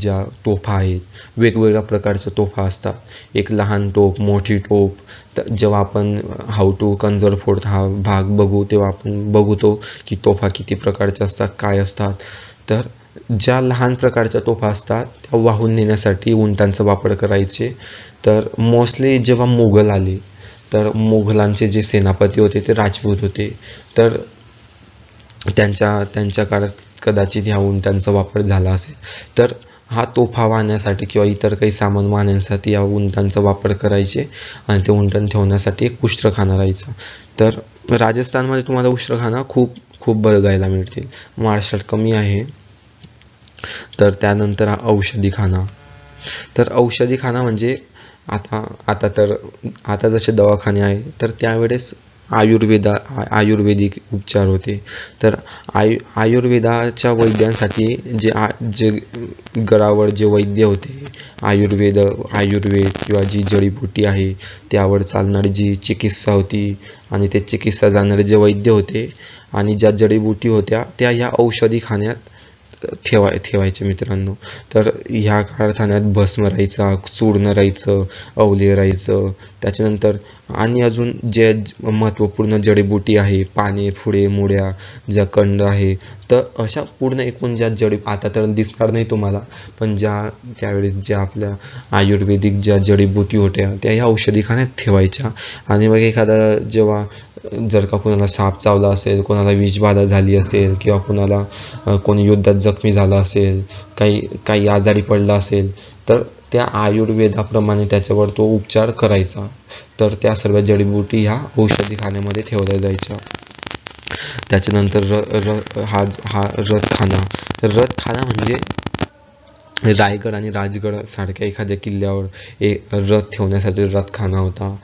ज्या तोफा आहेत वेगवेगळ्या प्रकारच्या तोफा असतात एक लहान टोप मोठी टोप जेव्हा आपण हाऊ टू कंजर फोर्थ हा भाग बघू तेव्हा आपण बघतो की तोफा किती प्रकारच्या असतात काय असतात तर ज्या लहान प्रकारच्या तोफा असतात त्या वाहून नेण्यासाठी उंटांचा वापर करायचे तर मोस्टली जेव्हा मुघल आले तर मुघलांचे जे सेनापती होते ते राजपूत होते तर त्यांच्या त्यांच्या काळात कदाचित ह्या उंटांचा वापर झाला असेल तर हा तोफा वाहण्यासाठी किंवा इतर काही सामान वाहण्यासाठी या उंटांचा वापर करायचे आणि ते उंटण ठेवण्यासाठी एक उष्ट्रखाना राहायचा तर राजस्थानमध्ये तुम्हाला उष्ट्रखाना खूप खूप बळगायला मिळतील मार्शल कमी आहे तर त्यानंतर औषधी खाना तर औषधी खाना म्हणजे आता आता तर आता जसे दवाखाने आहे तर त्यावेळेस आयुर्वेदा आयुर्वेदिक उपचार होते तर आयु आयुर्वेदाच्या वैद्यांसाठी जे आ जे गरावर जे वैद्य होते आयुर्वेद आयुर्वेद किंवा जी जडीबुटी आहे त्यावर चालणारी जी चिकित्सा होती आणि ते चिकित्सा जाणारे जे वैद्य होते आणि ज्या जडीबुटी होत्या त्या ह्या औषधी खाण्यात ठेवाय ठेवायचे मित्रांनो तर ह्या कारखान्यात भस्म राहायचा चूर्ण राहायचं अवले राहायचं त्याच्यानंतर आणि अजून जे महत्त्वपूर्ण जडीबुटी आहे पाने फुडे मुड्या ज्या कंड आहे तर अशा पूर्ण एकूण ज्या जडी आता तर दिसणार नाही तुम्हाला पण ज्या त्यावेळेस ज्या आपल्या आयुर्वेदिक ज्या जडीबुटी होत्या त्या ह्या औषधी खाण्यात ठेवायच्या आणि मग एखादा जेव्हा जर का कोणाला साप चावला असेल कोणाला विषबाधा झाली असेल किंवा कोणाला कोणी युद्धात जखमी झाला असेल काही काही आजारी पडला असेल तर त्या आयुर्वेदाप्रमाणे त्याच्यावर तो उपचार करायचा तर त्या सर्व जडीबुटी ह्या औषधी खाण्यामध्ये ठेवल्या जायच्या त्याच्यानंतर र र हा हा रथखाना रथखाना म्हणजे रायगड आणि राजगड सारख्या एखाद्या किल्ल्यावर एक रथ ठेवण्यासाठी रथखाना होता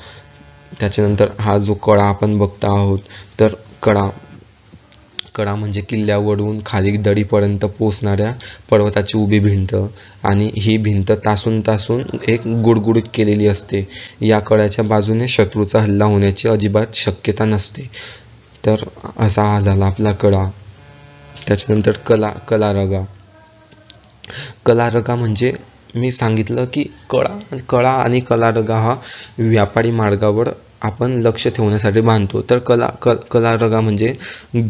त्याच्यानंतर हा जो कडा आपण बघत आहोत तर कडा कडा म्हणजे किल्ल्यावरून खाली दडीपर्यंत पोचणाऱ्या पर्वताची उभी भिंत आणि ही भिंत तासून तासून एक गुडगुडीत केलेली असते या कड्याच्या बाजूने शत्रूचा हल्ला होण्याची अजिबात शक्यता नसते तर असा हा झाला आपला कडा त्याच्यानंतर कला कलारगा कलारगा म्हणजे मी सांगितलं की कळा कळा आणि कलारगा हा व्यापारी मार्गावर आपण लक्ष ठेवण्यासाठी बांधतो तर कला क रगा म्हणजे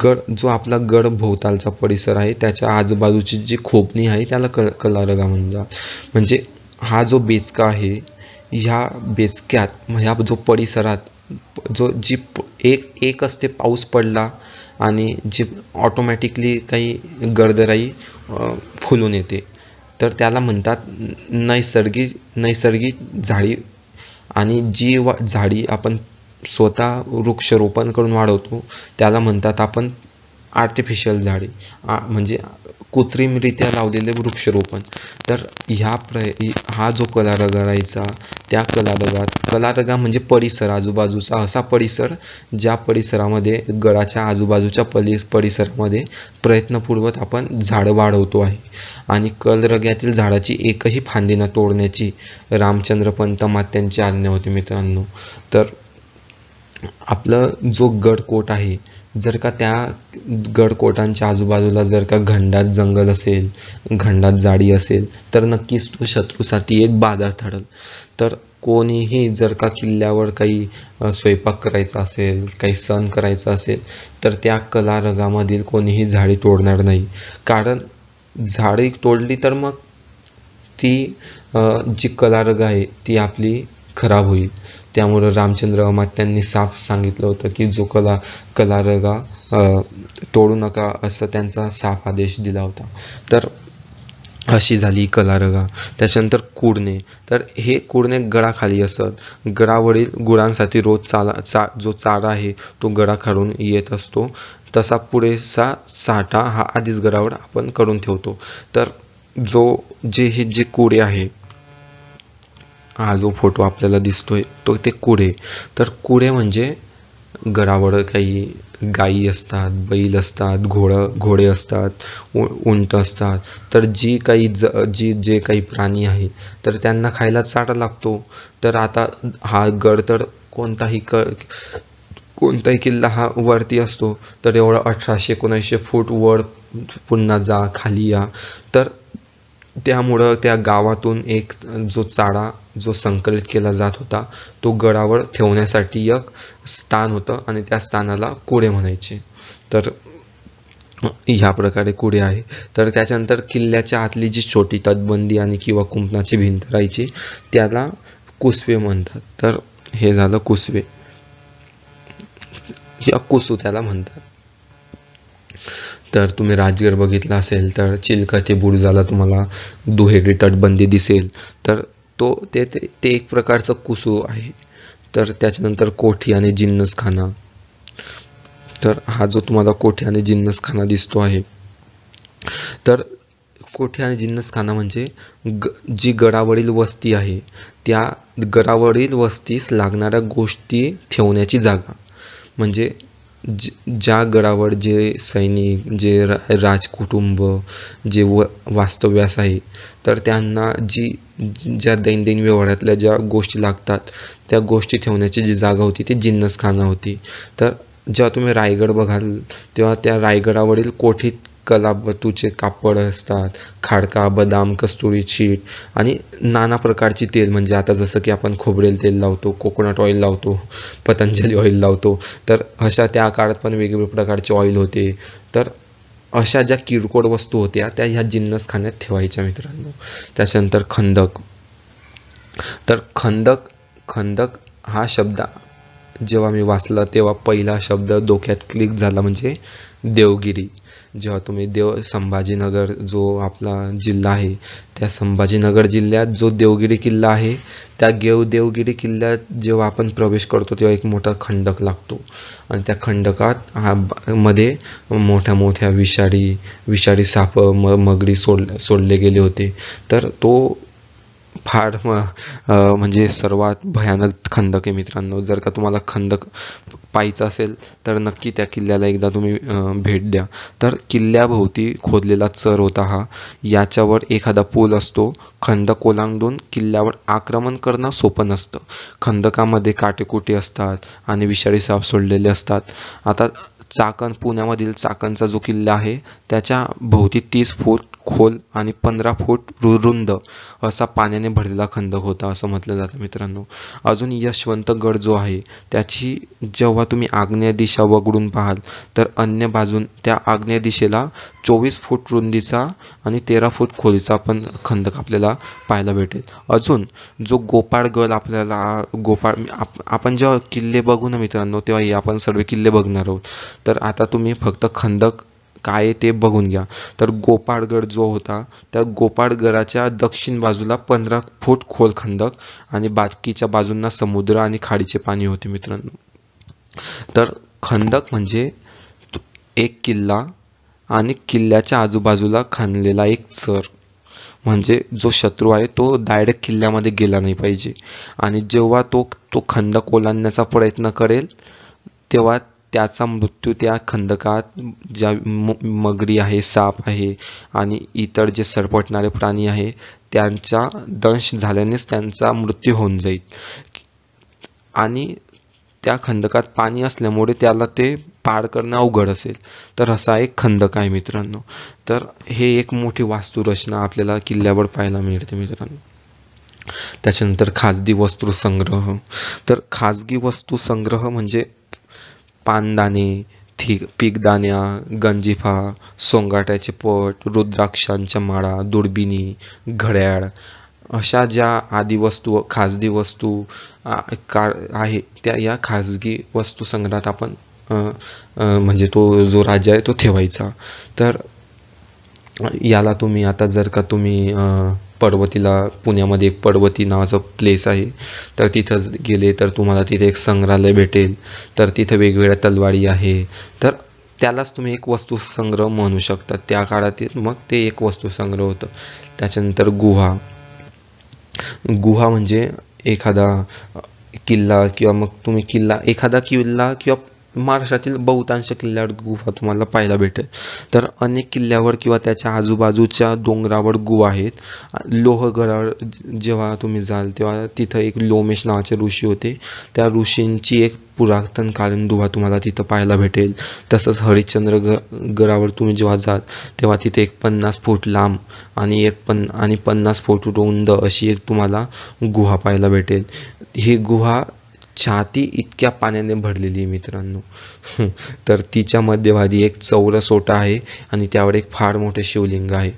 गड जो आपला गड भोवतालचा परिसर आहे त्याच्या आजूबाजूची जी खोपणी आहे त्याला क कला रगा म्हणजे हा जो बेचका आहे ह्या बेचक्यात ह्या जो परिसरात जो जी एक एक असते पाऊस पडला आणि जी ऑटोमॅटिकली काही गर्दराई फुलून येते तर त्याला म्हणतात नैसर्गिक नैसर्गिक झाडी आणि जी वा झाडी आपण स्वतः वृक्षरोपण करून वाढवतो त्याला म्हणतात आपण आर्टिफिशियल झाडे म्हणजे कृत्रिमरित्या लावलेले वृक्षरोपण तर ह्या प्र हा जो राहायचा त्या कलारगात कलारगा म्हणजे परिसर आजूबाजूचा असा परिसर ज्या परिसरामध्ये गडाच्या आजूबाजूच्या पलि परिसरामध्ये प्रयत्नपूर्वक आपण झाडं वाढवतो आहे आणि कलरग्यातील झाडाची एकही फांदी न तोडण्याची रामचंद्र पंत मात्यांची आज्ञा होती मित्रांनो तर आपलं जो गडकोट आहे जर का त्या गडकोटांच्या आजूबाजूला जर का घंडात जंगल असेल घंडात जाडी असेल तर नक्कीच तो शत्रूसाठी एक बाधा ठरेल तर कोणीही जर का किल्ल्यावर काही स्वयंपाक करायचा असेल काही सण करायचा असेल तर त्या कलारगामधील कोणीही झाडी तोडणार नाही कारण झाड तोडली तर मग ती जी कलारग आहे ती आपली खराब होईल त्यामुळं रामचंद्र अमात्यांनी साफ सांगितलं होतं की जो कला कलारगा तोडू नका असं त्यांचा साफ आदेश दिला होता तर अशी झाली कलारगा त्याच्यानंतर कुडणे तर हे कुडणे गडाखाली असत गडावरील गुरांसाठी रोज चाला चा जो चारा आहे तो खाडून येत असतो तसा पुरेसा साठा हा आधीच गडावर आपण करून ठेवतो तर जो जे हे जे कुडे आहे हा जो फोटो आपल्याला दिसतोय तो ते कुडे तर कुडे म्हणजे घरावर काही गाई असतात बैल असतात घोडं घोडे असतात उ उंट असतात तर जी काही ज जी जे काही प्राणी आहे तर त्यांना खायला चारा लागतो तर आता हा गड तर कोणताही क कोणताही किल्ला हा वरती असतो तर एवढा अठराशे एकोणऐंशी फूट वर पुन्हा जा खाली या तर त्यामुळं त्या गावातून एक जो चारा जो संकलित केला जात होता तो गडावर ठेवण्यासाठी एक स्थान होतं आणि त्या स्थानाला कुडे म्हणायचे तर ह्या प्रकारे कुडे आहे तर त्याच्यानंतर किल्ल्याच्या आतली जी छोटी तटबंदी आणि किंवा कुंपणाची भिंत राहायची त्याला कुसवे म्हणतात तर हे झालं कुसवे या कुसू त्याला म्हणतात तर तुम्ही राजगड बघितला असेल तर चिल्का ते बुरुजाला तुम्हाला दुहेरी तटबंदी दिसेल तर तो ते ते, ते एक प्रकारचं कुसू आहे तर त्याच्यानंतर कोठी आणि जिन्नसखाना तर हा जो तुम्हाला कोठी आणि जिन्नसखाना दिसतो आहे तर कोठी आणि जिन्नसखाना म्हणजे ग जी गडावरील वस्ती आहे त्या गडावरील वस्तीस लागणाऱ्या गोष्टी ठेवण्याची जागा म्हणजे ज ज्या गडावर जे सैनिक जे रा राजकुटुंब जे व वास्तव्यास आहे तर त्यांना जी ज्या दैनंदिन व्यवहारातल्या ज्या गोष्टी लागतात त्या गोष्टी ठेवण्याची जी जागा होती ती जिन्नसखाना होती तर जेव्हा तुम्ही रायगड बघाल तेव्हा त्या रायगडावरील कोठीत कलाबतूचे कापड असतात खाडका बदाम कस्तुरी चीट आणि नाना प्रकारची तेल म्हणजे आता जसं की आपण खोबरेल तेल लावतो कोकोनट ऑइल लावतो पतंजली ऑइल लावतो तर अशा त्या काळात पण वेगवेगळ्या प्रकारचे ऑइल होते तर अशा ज्या किरकोळ वस्तू होत्या त्या ह्या जिन्नस खाण्यात ठेवायच्या मित्रांनो त्याच्यानंतर खंदक तर खंदक खंदक हा शब्द जेव्हा मी वाचला तेव्हा पहिला शब्द डोक्यात क्लिक झाला म्हणजे देवगिरी जेव्हा तुम्ही देव संभाजीनगर जो आपला जिल्हा आहे त्या संभाजीनगर जिल्ह्यात जो देवगिरी किल्ला आहे त्या देव देवगिरी किल्ल्यात जेव्हा आपण प्रवेश करतो तेव्हा एक मोठा खंडक लागतो आणि त्या खंडकात हा मध्ये मोठ्या मोठ्या विषारी विषारी साप म मगडी सोड सोडले गेले होते तर तो फार म्हणजे सर्वात भयानक खंदक आहे मित्रांनो जर का तुम्हाला खंदक पाहायचं असेल तर नक्की त्या किल्ल्याला एकदा तुम्ही भेट द्या तर किल्ल्याभोवती खोदलेला चर होता हा याच्यावर एखादा पूल असतो खंदक ओलांडून किल्ल्यावर आक्रमण करणं सोपं नसतं खंदकामध्ये काटेकुटे असतात आणि विषारी साप सोडलेले असतात आता चाकण पुण्यामधील चाकणचा जो किल्ला आहे त्याच्या भोवती तीस फूट खोल आणि पंधरा फूट रुंद असा पाण्याने भरलेला खंदक होता असं म्हटलं जातं मित्रांनो अजून यशवंतगड जो आहे त्याची जेव्हा तुम्ही आग्नेय दिशा वगळून पाहाल तर अन्य बाजून त्या आग्नेय दिशेला चोवीस फूट रुंदीचा आणि तेरा फूट खोलीचा पण खंदक आपल्याला पाहायला भेटेल अजून जो गोपाळगड आपल्याला गोपाळ आपण जेव्हा किल्ले बघू ना मित्रांनो तेव्हा हे आपण सर्व किल्ले बघणार आहोत तर आता तुम्ही फक्त खंदक काय आहे ते बघून घ्या तर गोपाळगड जो होता त्या गोपाळगडाच्या दक्षिण बाजूला पंधरा फूट खोल खंदक आणि बाकीच्या बाजूंना समुद्र आणि खाडीचे पाणी होते मित्रांनो तर खंदक म्हणजे एक किल्ला आणि किल्ल्याच्या आजूबाजूला खणलेला एक चर म्हणजे जो शत्रू आहे तो डायरेक्ट किल्ल्यामध्ये गेला नाही पाहिजे आणि जेव्हा तो तो खंदक ओलांडण्याचा प्रयत्न करेल तेव्हा त्याचा मृत्यू त्या खंदकात ज्या मगरी आहे साप आहे आणि इतर जे सरपटणारे प्राणी आहे त्यांचा दंश झाल्यानेच त्यांचा मृत्यू होऊन जाईल आणि त्या खंदकात पाणी असल्यामुळे त्याला ते पार करणं अवघड असेल तर असा एक खंदक आहे मित्रांनो तर हे एक मोठी वास्तुरचना आपल्याला किल्ल्यावर पाहायला मिळते मित्रांनो त्याच्यानंतर खाजगी संग्रह तर खाजगी संग्रह म्हणजे पानदाणे थी पीकदाण्या गंजिफा सोंगाट्याचे पट रुद्राक्षांच्या माळा दुर्बिणी घड्याळ अशा ज्या आदी वस्तू खाजगी वस्तू का आहे त्या या खाजगी वस्तू संग्रहात आपण म्हणजे तो जो राजा आहे तो ठेवायचा तर याला तुम्ही आता जर का तुम्ही पर्वतीला पुण्यामध्ये एक पर्वती नावाचं प्लेस आहे तर तिथं गेले तर तुम्हाला तिथे एक संग्रहालय भेटेल तर तिथं वेगवेगळ्या तलवारी आहे तर त्यालाच तुम्ही एक वस्तुसंग्रह म्हणू शकता त्या काळातील मग ते एक वस्तुसंग्रह होतं त्याच्यानंतर गुहा गुहा म्हणजे एखादा किल्ला किंवा मग तुम्ही किल्ला एखादा किल्ला किंवा महाराष्ट्रातील बहुतांश किल्ल्यावर गुहा तुम्हाला पाहायला भेटेल तर अनेक किल्ल्यावर किंवा त्याच्या आजूबाजूच्या डोंगरावर गुहा आहेत लोहगडावर जेव्हा तुम्ही जाल तेव्हा तिथं एक लोमेश नावाचे ऋषी होते त्या ऋषींची एक पुरातनकालीन गुहा तुम्हाला तिथं पाहायला भेटेल तसंच हरिश्चंद्र ग गडावर तुम्ही जेव्हा जाल तेव्हा तिथे एक पन्नास फूट लांब आणि एक पन्ना आणि पन्नास फूट रुंद अशी एक तुम्हाला गुहा पाहायला भेटेल ही गुहा छाती इतक्या पाण्याने भरलेली आहे मित्रांनो तर तिच्या मध्यभागी एक चौरस ओटा आहे आणि त्यावर एक फार मोठे शिवलिंग आहे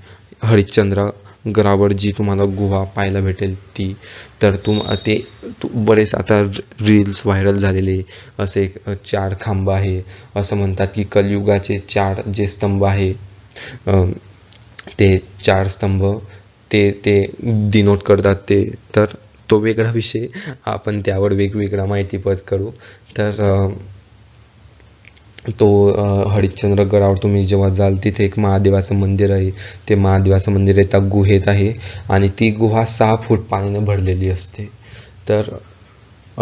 हरिश्चंद्र ग्रावर जी तुम्हाला गुहा पाहायला भेटेल ती तर तुम ते तु बरेच आता रील्स व्हायरल झालेले असे एक चार खांब आहे असं म्हणतात की कलयुगाचे चार जे स्तंभ आहे ते चार स्तंभ ते ते डिनोट करतात ते तर तो वेगळा विषय आपण त्यावर वेगवेगळा माहितीपद करू तर तो हरिश्चंद्र गडावर तुम्ही जेव्हा जाल तिथे एक महादेवाचं मंदिर आहे ते महादेवाचं मंदिर त्या गुहेत आहे आणि ती गुहा सहा फूट पाण्याने भरलेली असते तर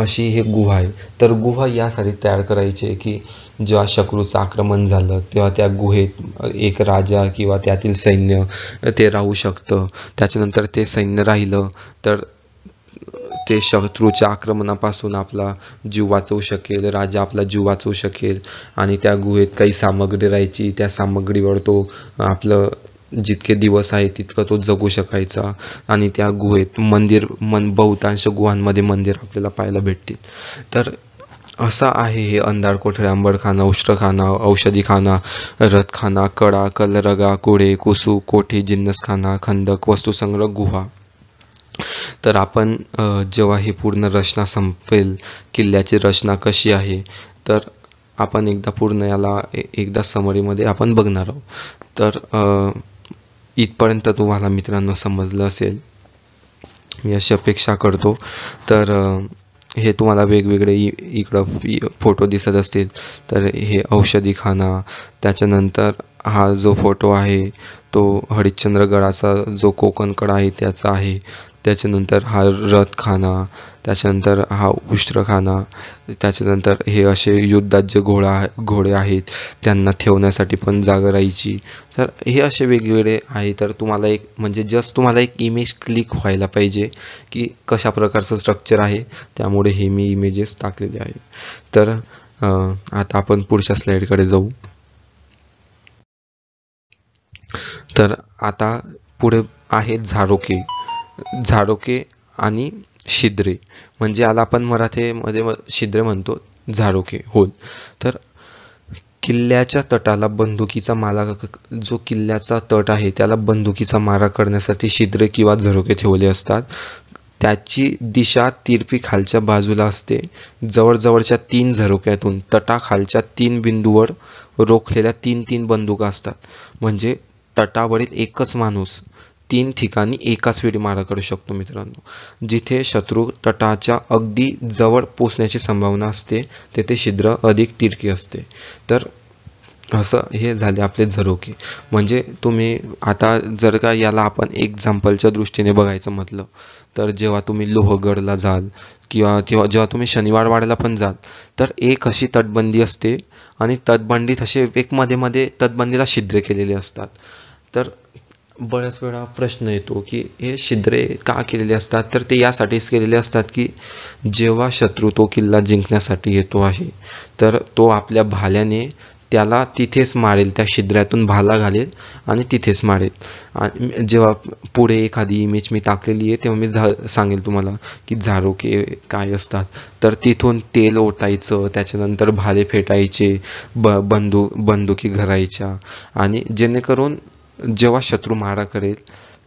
अशी हे गुहा आहे तर गुहा यासाठी तयार करायची आहे की जेव्हा शक्रूचं आक्रमण झालं तेव्हा त्या गुहेत एक राजा किंवा त्यातील सैन्य ते राहू शकतं त्याच्यानंतर ते सैन्य राहिलं तर ते शत्रूच्या आक्रमणापासून आपला जीव वाचवू शकेल राजा आपला जीव वाचवू शकेल आणि त्या गुहेत काही सामग्री राहायची त्या सामग्रीवर तो आपलं जितके दिवस आहे तितकं तो जगू शकायचा आणि त्या गुहेत मंदिर मन बहुतांश गुहांमध्ये मंदिर आपल्याला पाहायला भेटतील तर असा आहे हे कोठडे आंबडखाना उष्ट्रखाना औषधीखाना रथखाना कडा कलरगा कुडे कुसू कोठी जिन्नसखाना खंदक वस्तुसंग्रह गुहा तर आपण जेव्हा ही पूर्ण रचना संपेल किल्ल्याची रचना कशी आहे तर आपण एकदा पूर्ण याला एकदा समरीमध्ये आपण बघणार आहोत तर इथपर्यंत तुम्हाला मित्रांनो समजलं असेल मी अशी अपेक्षा करतो तर हे तुम्हाला वेगवेगळे इकडं फोटो दिसत असतील तर हे औषधी खाना त्याच्यानंतर हा जो फोटो आहे तो हरिश्चंद्रगडाचा जो कोकणकडा आहे त्याचा आहे त्याच्यानंतर हा रथ खाणं त्याच्यानंतर हा उष्ट्र खाणं त्याच्यानंतर हे असे युद्धात जे घोडा घोडे आहेत त्यांना ठेवण्यासाठी पण जागा राहायची तर हे असे वेगवेगळे आहे तर तुम्हाला एक म्हणजे जस्ट तुम्हाला एक इमेज क्लिक व्हायला पाहिजे की कशा प्रकारचं स्ट्रक्चर आहे त्यामुळे हे मी इमेजेस टाकलेले आहे तर आता आपण पुढच्या स्लाईडकडे जाऊ तर आता पुढे आहेत झारोके झाडोके आणि शिद्रे म्हणजे याला आपण मराठीमध्ये शिद्रे म्हणतो झाडोके होल तर किल्ल्याच्या तटाला बंदुकीचा मारा जो किल्ल्याचा तट आहे त्याला बंदुकीचा मारा करण्यासाठी शिद्रे किंवा झरोके ठेवले असतात त्याची दिशा तिरपी खालच्या बाजूला असते जवळजवळच्या तीन झरोक्यातून तटाखालच्या तीन बिंदूवर रोखलेल्या तीन तीन बंदुका असतात म्हणजे तटावरील एकच माणूस तीन ठिकाणी एकाच वेळी मारा करू शकतो मित्रांनो जिथे शत्रू तटाच्या अगदी जवळ पोहोचण्याची संभावना असते तेथे छिद्र अधिक तिरकी असते तर असं हे झाले आपले झरोके म्हणजे तुम्ही आता जर का याला आपण एक्झाम्पलच्या दृष्टीने बघायचं म्हटलं तर जेव्हा तुम्ही लोहगडला जाल किंवा किंवा जेव्हा तुम्ही शनिवारवाड्याला पण जाल तर एक अशी तटबंदी असते आणि तटबंदीत असे एक मध्ये मध्ये तटबंदीला छिद्र केलेले असतात तर बऱ्याच वेळा प्रश्न येतो की हे शिद्रे का केलेले असतात तर ते यासाठीच केलेले असतात की जेव्हा शत्रू तो किल्ला जिंकण्यासाठी येतो आहे तर तो आपल्या भाल्याने त्याला तिथेच मारेल त्या शिद्र्यातून भाला घालेल आणि तिथेच मारेल आणि जेव्हा पुढे एखादी इमेज मी टाकलेली आहे तेव्हा मी झा सांगेल तुम्हाला की झारोके काय असतात तर तिथून तेल ओटायचं त्याच्यानंतर भाले फेटायचे ब बंदू बंदुकी घरायच्या आणि जेणेकरून जेव्हा शत्रू मारा करेल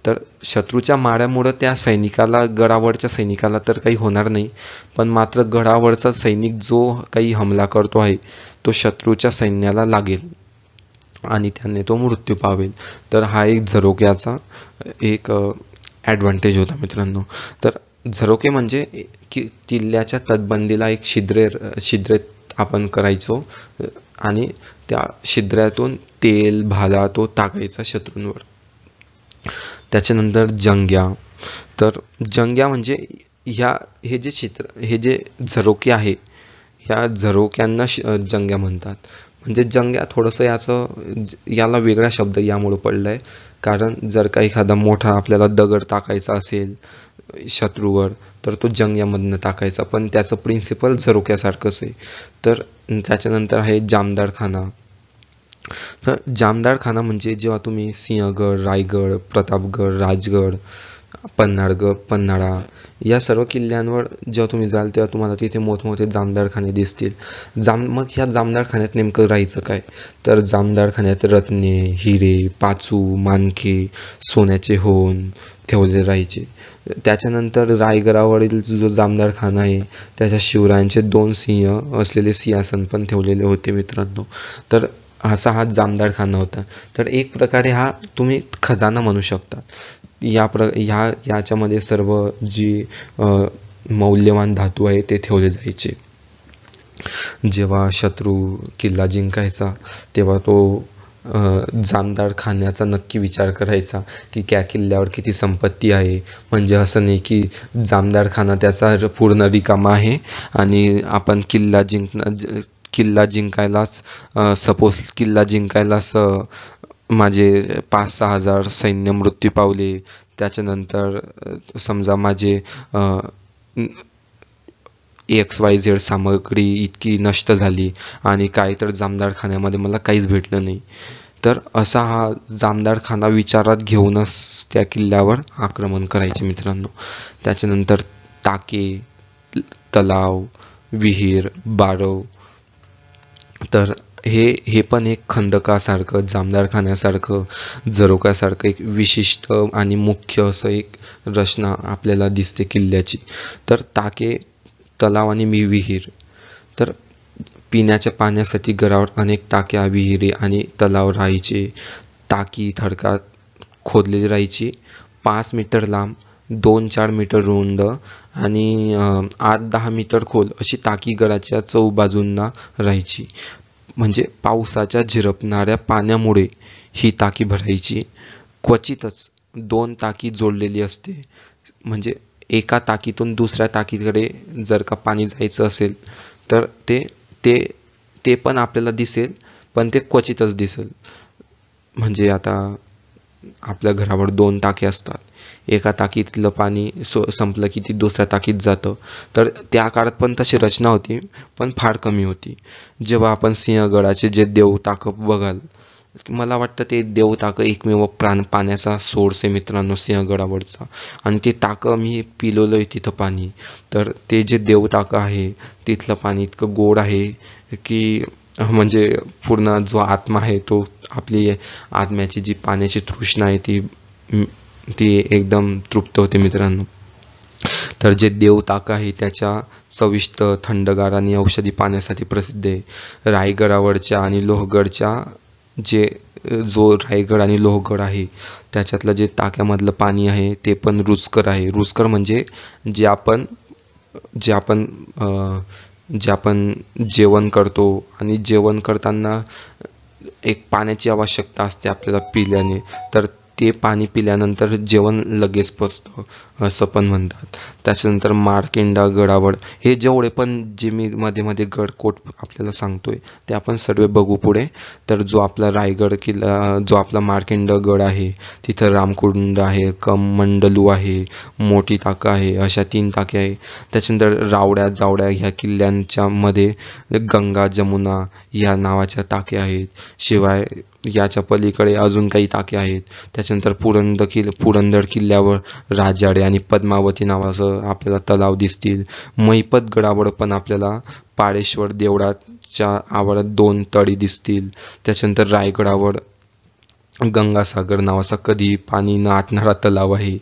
तर शत्रूच्या माऱ्यामुळं त्या सैनिकाला गडावरच्या सैनिकाला तर काही होणार नाही पण मात्र गडावरचा सैनिक जो काही हमला करतो आहे तो शत्रूच्या सैन्याला लागेल आणि त्याने तो मृत्यू पावेल तर हा एक झरोक्याचा एक ॲडव्हान्टेज होता मित्रांनो तर झरोके म्हणजे की किल्ल्याच्या तटबंदीला एक छिद्रे छिद्रे आपण करायचो आणि त्या शिद्र्यातून तेल भाला तो टाकायचा शत्रूंवर त्याच्यानंतर जंग्या तर जंग्या म्हणजे ह्या हे जे चित्र हे जे झरोके आहे या झरोक्यांना जंग्या म्हणतात म्हणजे जंग्या थोडस याचं याला वेगळा शब्द यामुळे पडलाय कारण जर का एखादा मोठा आपल्याला दगड टाकायचा असेल शत्रूवर तर तो जंग यामधनं टाकायचा पण त्याचं प्रिन्सिपल झरोक्यासारखंच आहे तर त्याच्यानंतर आहे जामदारखाना तर जामदारखाना म्हणजे जेव्हा तुम्ही सिंहगड रायगड प्रतापगड राजगड पन्हाळगड पन्हाळा या सर्व किल्ल्यांवर जेव्हा तुम्ही जाल तेव्हा तुम्हाला तिथे मोठमोठे जामदारखाने दिसतील जाम मग ह्या जामदारखान्यात नेमकं राहायचं काय तर जामदारखान्यात रत्ने हिरे पाचू मानके सोन्याचे होन ठेवलेले राहायचे त्याच्यानंतर रायगडावरील जो जामदारखाना आहे त्याच्या शिवरायांचे दोन सिंह असलेले सिंहासन पण ठेवलेले होते मित्रांनो तर असा हा जामदार खाना होता तर एक प्रकारे हा तुम्ही खजाना म्हणू शकता या प्र ह्या याच्यामध्ये सर्व जी मौल्यवान धातू आहे ते ठेवले जायचे जेव्हा शत्रू किल्ला जिंकायचा तेव्हा तो जामदार खाण्याचा नक्की विचार करायचा की क्या किल्ल्यावर किती संपत्ती आहे म्हणजे असं नाही की जामदार खाना त्याचा पूर्ण रिकामा आहे आणि आपण किल्ला जिंकणार किल्ला जिंकायलाच सपोज किल्ला जिंकायलाच माझे पाच सहा हजार सैन्य मृत्यू पावले त्याच्यानंतर समजा माझे एक्स वाय झेड सामग्री इतकी नष्ट झाली आणि काय तर जामदारखान्यामध्ये मला काहीच भेटलं नाही तर असा हा जामदारखाना विचारात घेऊनच त्या किल्ल्यावर आक्रमण करायचे मित्रांनो त्याच्यानंतर टाके तलाव विहीर बारव तर हे हे पण एक खंदकासारखं जामदारखान्यासारखं जरोक्यासारखं एक विशिष्ट आणि मुख्य असं एक रचना आपल्याला दिसते किल्ल्याची तर टाके तलाव आणि मी विहीर तर पिण्याच्या पाण्यासाठी घरावर अनेक टाक्या विहिरी आणि तलाव राहायचे टाकी थडकात खोदलेली राहायची पाच मीटर लांब दोन चार मीटर रुंद आणि आठ दहा मीटर खोल अशी टाकी गडाच्या चौबाजूंना राहायची म्हणजे पावसाच्या झिरपणाऱ्या पाण्यामुळे ही टाकी भरायची क्वचितच दोन टाकी जोडलेली असते म्हणजे एका टाकीतून दुसऱ्या टाकीकडे जर का पाणी जायचं असेल तर ते ते ते पण आपल्याला दिसेल पण ते क्वचितच दिसेल म्हणजे आता आपल्या घरावर दोन टाके असतात एका ताकीतलं पाणी सो संपलं की ती दुसऱ्या टाकीत जातं तर त्या काळात पण तशी रचना होती पण फार कमी होती जेव्हा आपण सिंहगडाचे जे देव टाक बघाल मला वाटतं ते देव ताकं एकमेव प्राण पाण्याचा सोर्स आहे मित्रांनो सिंहगडावरचा आणि ते ताकं मी पिलेलो आहे तिथं पाणी तर ते जे देव टाक आहे तिथलं पाणी इतकं गोड आहे की म्हणजे पूर्ण जो आत्मा आहे तो आपली आत्म्याची जी पाण्याची तृष्णा आहे ती ती एकदम तृप्त होते मित्रांनो तर जे देवताक आहे त्याच्या चविष्ट थंडगार आणि औषधी पाण्यासाठी प्रसिद्ध आहे रायगडावरच्या आणि लोहगडच्या जे जो रायगड आणि लोहगड आहे त्याच्यातलं जे ताक्यामधलं पाणी आहे ते पण रुचकर आहे रुचकर म्हणजे जे आपण जे आपण जे आपण जेवण करतो आणि जेवण करताना एक पाण्याची आवश्यकता असते आपल्याला पिल्याने तर ते पाणी पिल्यानंतर जेवण लगेच पचतं असं पण म्हणतात त्याच्यानंतर मारकिंडा गडावर हे जेवढे पण जे मी मध्ये मध्ये गडकोट आपल्याला सांगतोय ते आपण सर्व बघू पुढे तर जो आपला रायगड किल्ला जो आपला मार्किंड गड आहे तिथं रामकुंड आहे कम मंडलू आहे मोठी ताका आहे अशा तीन टाके आहे त्याच्यानंतर रावड्या जावड्या ह्या किल्ल्यांच्या मध्ये गंगा जमुना ह्या नावाच्या टाके आहेत शिवाय याच्या पलीकडे अजून काही टाके आहेत त्याच्यानंतर पुरंद किल् पुरंदर किल्ल्यावर राजाडे आणि पद्मावती नावाचं आपल्याला तलाव दिसतील मैपत पण आपल्याला पाडेश्वर देवळाच्या आवारात दोन तळी दिसतील त्याच्यानंतर रायगडावर गंगासागर नावाचा कधी पाणी न आटणारा तलाव आहे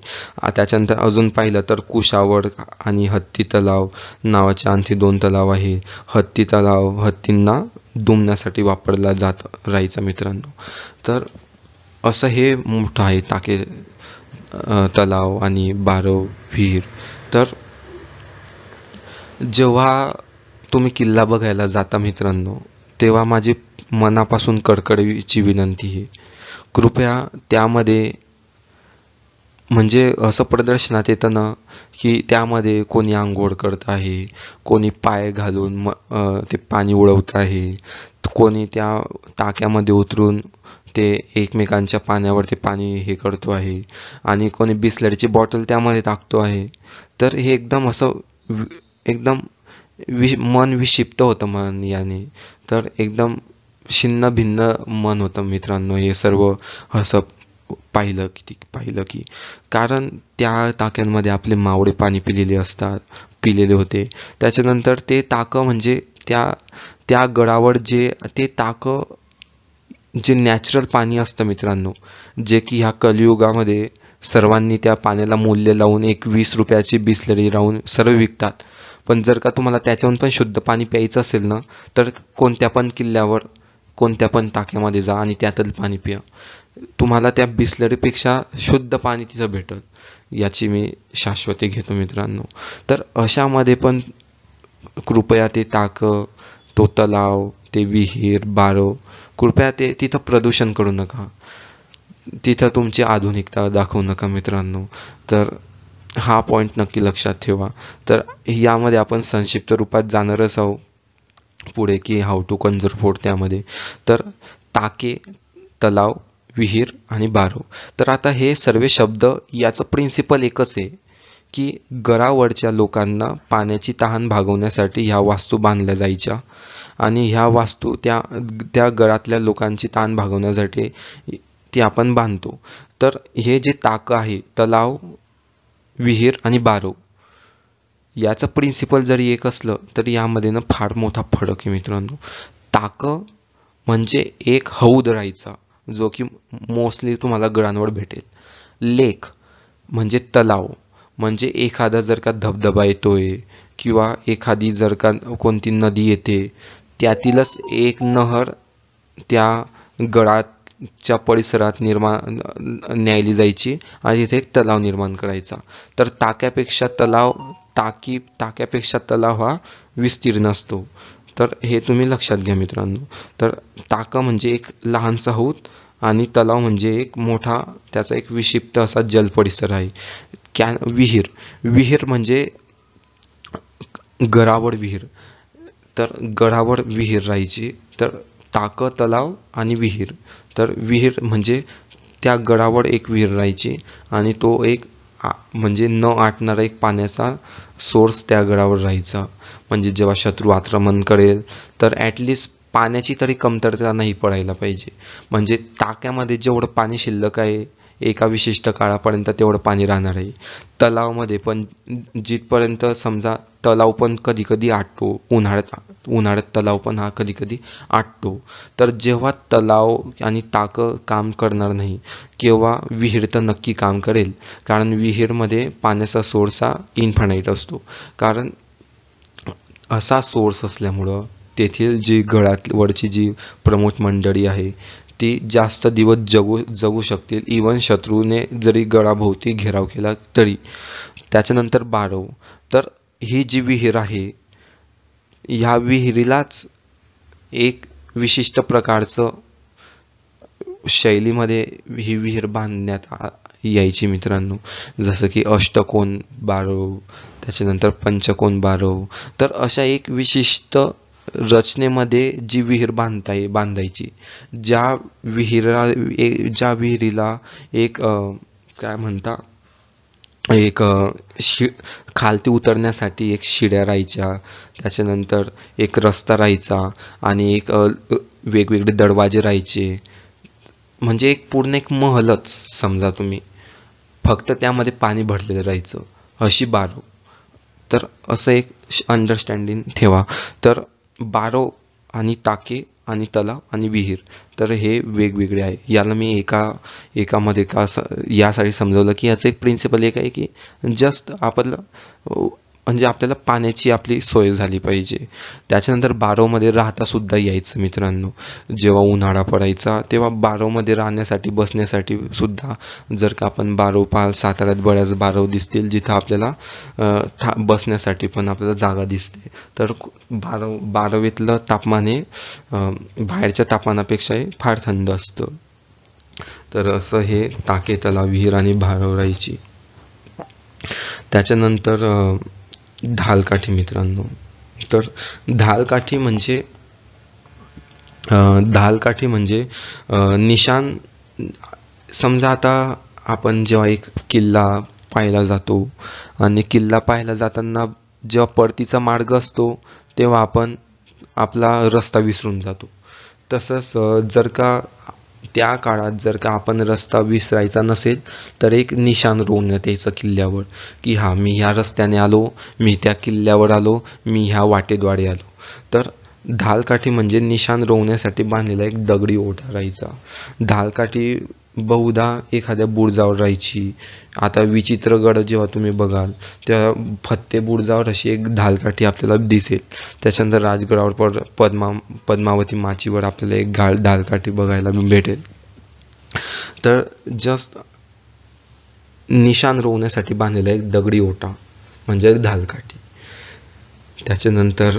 त्याच्यानंतर अजून पाहिलं तर कुशावर आणि हत्ती तलाव नावाचे आणखी दोन तलाव आहे हत्ती तलाव हत्तींना दुमण्यासाठी वापरला जात राहायचा मित्रांनो तर असं हे मोठं आहे टाके तलाव आणि बारव विहीर तर जेव्हा तुम्ही किल्ला बघायला जाता मित्रांनो तेव्हा माझी मनापासून कडकडीची विनंती आहे कृपया त्यामध्ये म्हणजे असं प्रदर्शनात येतं ना की त्यामध्ये कोणी आंघोळ करत आहे कोणी पाय घालून म ते पाणी उडवत आहे कोणी त्या टाक्यामध्ये उतरून ते एकमेकांच्या पाण्यावरती पाणी हे करतो आहे आणि कोणी बिसलरीची बॉटल त्यामध्ये टाकतो आहे तर हे एकदम असं एकदम वि मन विक्षिप्त होतं मन याने तर एकदम शिन्न भिन्न मन होतं मित्रांनो हे सर्व असं पाहिलं की पाहिलं की कारण त्या टाक्यांमध्ये आपले मावळे पाणी पिलेले असतात पिलेले होते त्याच्यानंतर ते ताकं म्हणजे त्या त्या गडावर जे ते ताकं जे नॅचरल पाणी असतं मित्रांनो जे की ह्या कलियुगामध्ये सर्वांनी त्या पाण्याला मूल्य लावून एक वीस रुपयाची बिसलरी लावून सर्व विकतात पण जर का तुम्हाला त्याच्याहून पण शुद्ध पाणी प्यायचं असेल ना तर कोणत्या पण किल्ल्यावर कोणत्या पण टाक्यामध्ये जा आणि त्यातलं पाणी पिया तुम्हाला त्या बिसलरीपेक्षा शुद्ध पाणी तिथं भेटल याची मी शाश्वती घेतो मित्रांनो तर अशामध्ये पण कृपया ते टाकं तो तलाव ते विहीर बारो कृपया ते तिथं प्रदूषण करू नका तिथं तुमची आधुनिकता दाखवू नका मित्रांनो तर हा पॉईंट नक्की लक्षात ठेवा तर यामध्ये आपण संक्षिप्त रूपात जाणारच आहोत पुढे की हाऊ टू कन्झर्व फोर्ट त्यामध्ये तर टाके तलाव विहीर आणि बारो तर आता हे सर्व शब्द याचं प्रिन्सिपल एकच आहे की गरावरच्या लोकांना पाण्याची तहान भागवण्यासाठी ह्या वास्तू बांधल्या जायच्या आणि ह्या वास्तू त्या त्या घरातल्या लोकांची ताण भागवण्यासाठी ती आपण बांधतो तर हे जे ताक आहे तलाव विहीर आणि बारो याचं प्रिन्सिपल जरी एक असलं तरी यामध्ये ना फार मोठा फरक आहे मित्रांनो ताक म्हणजे एक हौद राहायचा जो की मोस्टली तुम्हाला गळांवर भेटेल लेख म्हणजे तलाव म्हणजे एखादा जर का धबधबा येतोय किंवा एखादी जर का कोणती नदी येते त्यातीलच एक नहर त्या गडाच्या परिसरात निर्माण न्यायली जायची आणि तिथे एक तलाव निर्माण करायचा तर टाक्यापेक्षा तलाव टाकी टाक्यापेक्षा तलाव हा विस्तीर्ण असतो तर हे तुम्ही लक्षात घ्या मित्रांनो तर ताक म्हणजे एक लहानसा हौद आणि तलाव म्हणजे एक मोठा त्याचा एक विषिप्त असा जल परिसर आहे कॅन विहीर विहीर म्हणजे गरावड विहीर तर गडावर विहीर राहायची तर ताक तलाव आणि विहीर तर विहीर म्हणजे त्या गडावर एक विहीर राहायची आणि तो एक म्हणजे न आटणारा एक पाण्याचा सोर्स त्या गडावर राहायचा म्हणजे जेव्हा शत्रू आक्रमण करेल तर ॲटलिस्ट पाण्याची तरी कमतरता नाही पडायला पाहिजे म्हणजे टाक्यामध्ये जेवढं पाणी शिल्लक आहे एका विशिष्ट काळापर्यंत तेवढं पाणी राहणार आहे तलावमध्ये पण जिथपर्यंत समजा तलाव पण कधी कधी आटतो उन्हाळ्यात उन्हाळ्यात तलाव पण हा कधी कधी आटतो तर जेव्हा तलाव आणि ताक काम करणार नाही किंवा विहीर तर नक्की काम करेल कारण विहीरमध्ये पाण्याचा सोर्स हा इन्फानाईट असतो कारण असा सोर्स असल्यामुळं तेथील जी गळ्यात वरची जी प्रमोद मंडळी आहे ती जास्त दिवस जगू जगू शकतील इवन शत्रूने जरी गडाभोवती घेराव केला तरी त्याच्यानंतर बारव तर ही जी विहीर आहे ह्या विहिरीलाच एक विशिष्ट प्रकारचं शैलीमध्ये ही विहीर बांधण्यात यायची मित्रांनो जसं की अष्टकोन बारव त्याच्यानंतर पंचकोन बारव तर अशा एक विशिष्ट रचनेमध्ये जी विहीर बांधता बांधायची ज्या विहिरा ज्या विहिरीला एक काय म्हणता एक शि खालती उतरण्यासाठी एक शिड्या राहायच्या त्याच्यानंतर एक रस्ता राहायचा आणि एक वेगवेगळे दरवाजे राहायचे म्हणजे एक पूर्ण एक महलच समजा तुम्ही फक्त त्यामध्ये पाणी भरलेलं राहायचं अशी बारू तर असं एक अंडरस्टँडिंग ठेवा तर बारो आणि टाके आणि तलाव आणि विहीर तर हे वेगवेगळे आहे याला मी एका एकामध्ये का या यासाठी समजवलं की याचं एक प्रिन्सिपल एक आहे की जस्ट आपण म्हणजे आपल्याला पाण्याची आपली सोय झाली पाहिजे त्याच्यानंतर बारोमध्ये राहता सुद्धा यायचं मित्रांनो जेव्हा उन्हाळा पडायचा तेव्हा बारोमध्ये राहण्यासाठी बसण्यासाठी सुद्धा जर का आपण बारो पाल साताऱ्यात बऱ्याच बारव दिसतील जिथं आपल्याला था बसण्यासाठी पण आपल्याला जागा दिसते तर बारव बारावेतलं तापमान हे बाहेरच्या तापमानापेक्षाही फार थंड असतं तर असं हे ताके तलाव विहीर आणि राहायची त्याच्यानंतर ढालकाठी मित्रांनो तर ढालकाठी म्हणजे ढालकाठी म्हणजे निशान समजा आता आपण जेव्हा एक किल्ला पाहायला जातो आणि किल्ला पाहायला जाताना जेव्हा परतीचा मार्ग असतो तेव्हा आपण आपला रस्ता विसरून जातो तसंच जर का त्या काळात जर का आपण रस्ता विसरायचा नसेल तर एक निशाण रोवण्यात यायचं किल्ल्यावर की हा मी ह्या रस्त्याने आलो मी त्या किल्ल्यावर आलो मी ह्या वाटेद्वारे आलो तर ढालकाठी म्हणजे निशाण रोवण्यासाठी बांधलेला एक दगडी ओढा राहायचा ढालकाठी बहुधा एखाद्या बुडजावर राहायची आता विचित्रगड जेव्हा तुम्ही बघाल तेव्हा फत्ते बुडजावर अशी एक धालकाठी आपल्याला दिसेल त्याच्यानंतर राजगडावर पर पद्मा पद्मावती माचीवर आपल्याला एक घाल धालकाठी बघायला भेटेल तर जस्ट निशान रोवण्यासाठी बांधलेला एक दगडी ओटा म्हणजे एक धालकाठी त्याच्यानंतर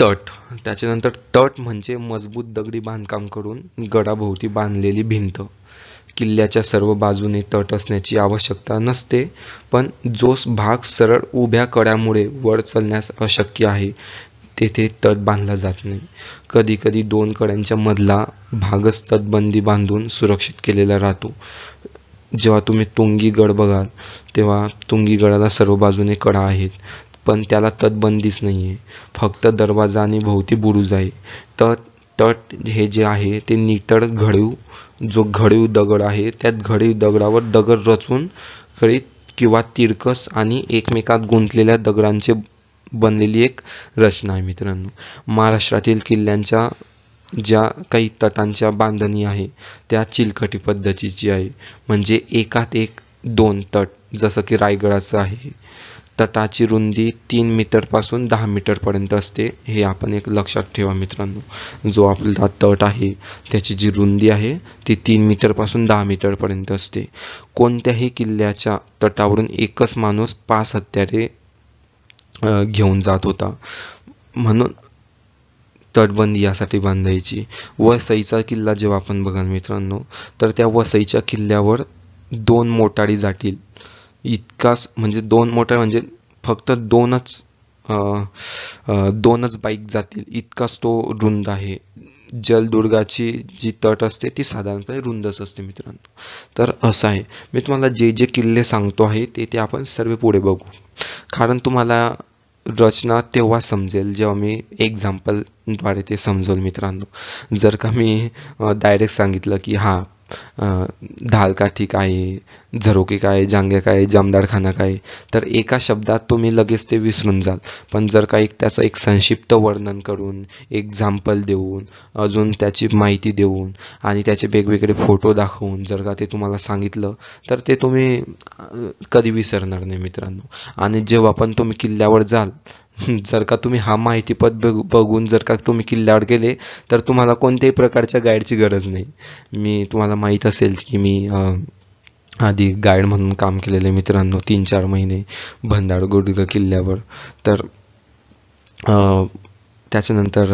तट त्याच्यानंतर तट म्हणजे मजबूत दगडी बांधकाम करून गडाभोवती बांधलेली भिंत किल्ल्याच्या सर्व बाजूने तट असण्याची आवश्यकता नसते पण जोस भाग सरळ उभ्या कड्यामुळे वर चलण्यास अशक्य आहे तेथे तट बांधला जात नाही कधी कधी दोन कड्यांच्या मधला भागच तटबंदी बांधून सुरक्षित केलेला राहतो जेव्हा तुम्ही तुंगी गड बघाल तेव्हा तुंगी गडाला सर्व बाजूने कडा आहेत पण त्याला तटबंदीच नाही आहे फक्त दरवाजा आणि भोवती बुरुज आहे तट तट हे जे आहे ते नितळ घडीव जो घडीव दगड आहे त्यात घडीव दगडावर दगड रचून खळीत किंवा तिरकस आणि एकमेकात गुंतलेल्या दगडांचे बनलेली एक रचना आहे मित्रांनो महाराष्ट्रातील किल्ल्यांच्या ज्या काही तटांच्या बांधणी आहे त्या चिलकटी पद्धतीची आहे म्हणजे एकात एक दोन तट जसं की रायगडाचं आहे तटाची रुंदी तीन मीटरपासून दहा मीटरपर्यंत असते हे आपण एक लक्षात ठेवा मित्रांनो जो आपला तट आहे त्याची जी रुंदी आहे ती तीन मीटरपासून दहा मीटरपर्यंत असते कोणत्याही किल्ल्याच्या तटावरून एकच माणूस पाच हत्यारे घेऊन जात होता म्हणून तटबंदी यासाठी बांधायची वसईचा किल्ला जेव्हा आपण बघाल मित्रांनो तर त्या वसईच्या किल्ल्यावर दोन मोटारी जातील इतकाच म्हणजे दोन मोठ्या म्हणजे फक्त दोनच दोनच बाईक जातील इतकाच तो रुंद आहे जलदुर्गाची जी तट असते ती साधारणपणे रुंदच असते मित्रांनो तर असं आहे मी तुम्हाला जे जे किल्ले सांगतो आहे ते ते आपण सर्व पुढे बघू कारण तुम्हाला रचना तेव्हा समजेल जेव्हा मी एक्झाम्पलद्वारे ते समजेल मित्रांनो जर का मी डायरेक्ट सांगितलं की हां ढालकाठी काठी काय झरोके काय जांगे काय जामदार काय तर एका शब्दात तुम्ही लगेच ते विसरून जाल पण जर का एक त्याचं एक संक्षिप्त वर्णन करून एक्झाम्पल देऊन अजून त्याची माहिती देऊन आणि त्याचे वेगवेगळे फोटो दाखवून जर का ते तुम्हाला सांगितलं तर ते तुम्ही कधी विसरणार नाही मित्रांनो आणि जेव्हा पण तुम्ही किल्ल्यावर जाल जर का तुम्ही हा माहितीपद बघून जर का तुम्ही किल्ल्यावर गेले तर तुम्हाला कोणत्याही प्रकारच्या गाईडची गरज नाही मी तुम्हाला माहित असेल की मी आधी गाईड म्हणून काम केलेले मित्रांनो तीन चार महिने भंडार गोडगा किल्ल्यावर तर त्याच्यानंतर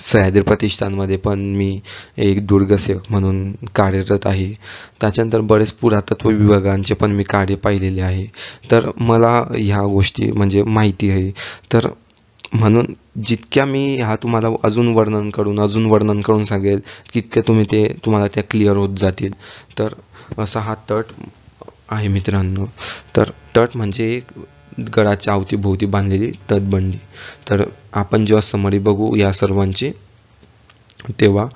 सह्याद्री प्रतिष्ठानमध्ये पण मी एक दुर्गसेवक म्हणून कार्यरत आहे त्याच्यानंतर बरेच पुरातत्व विभागांचे पण मी कार्य पाहिलेले आहे तर मला ह्या गोष्टी म्हणजे माहिती आहे तर म्हणून जितक्या मी हा तुम्हाला अजून वर्णन करून अजून वर्णन करून सांगेल तितक्या तुम्ही ते तुम्हाला त्या क्लिअर होत जातील तर असा हा तट आहे मित्रांनो तर तट म्हणजे एक गडाच्या अवतीभोवती बांधलेली तटबंदी तर आपण जेव्हा समरी बघू या सर्वांची तेव्हा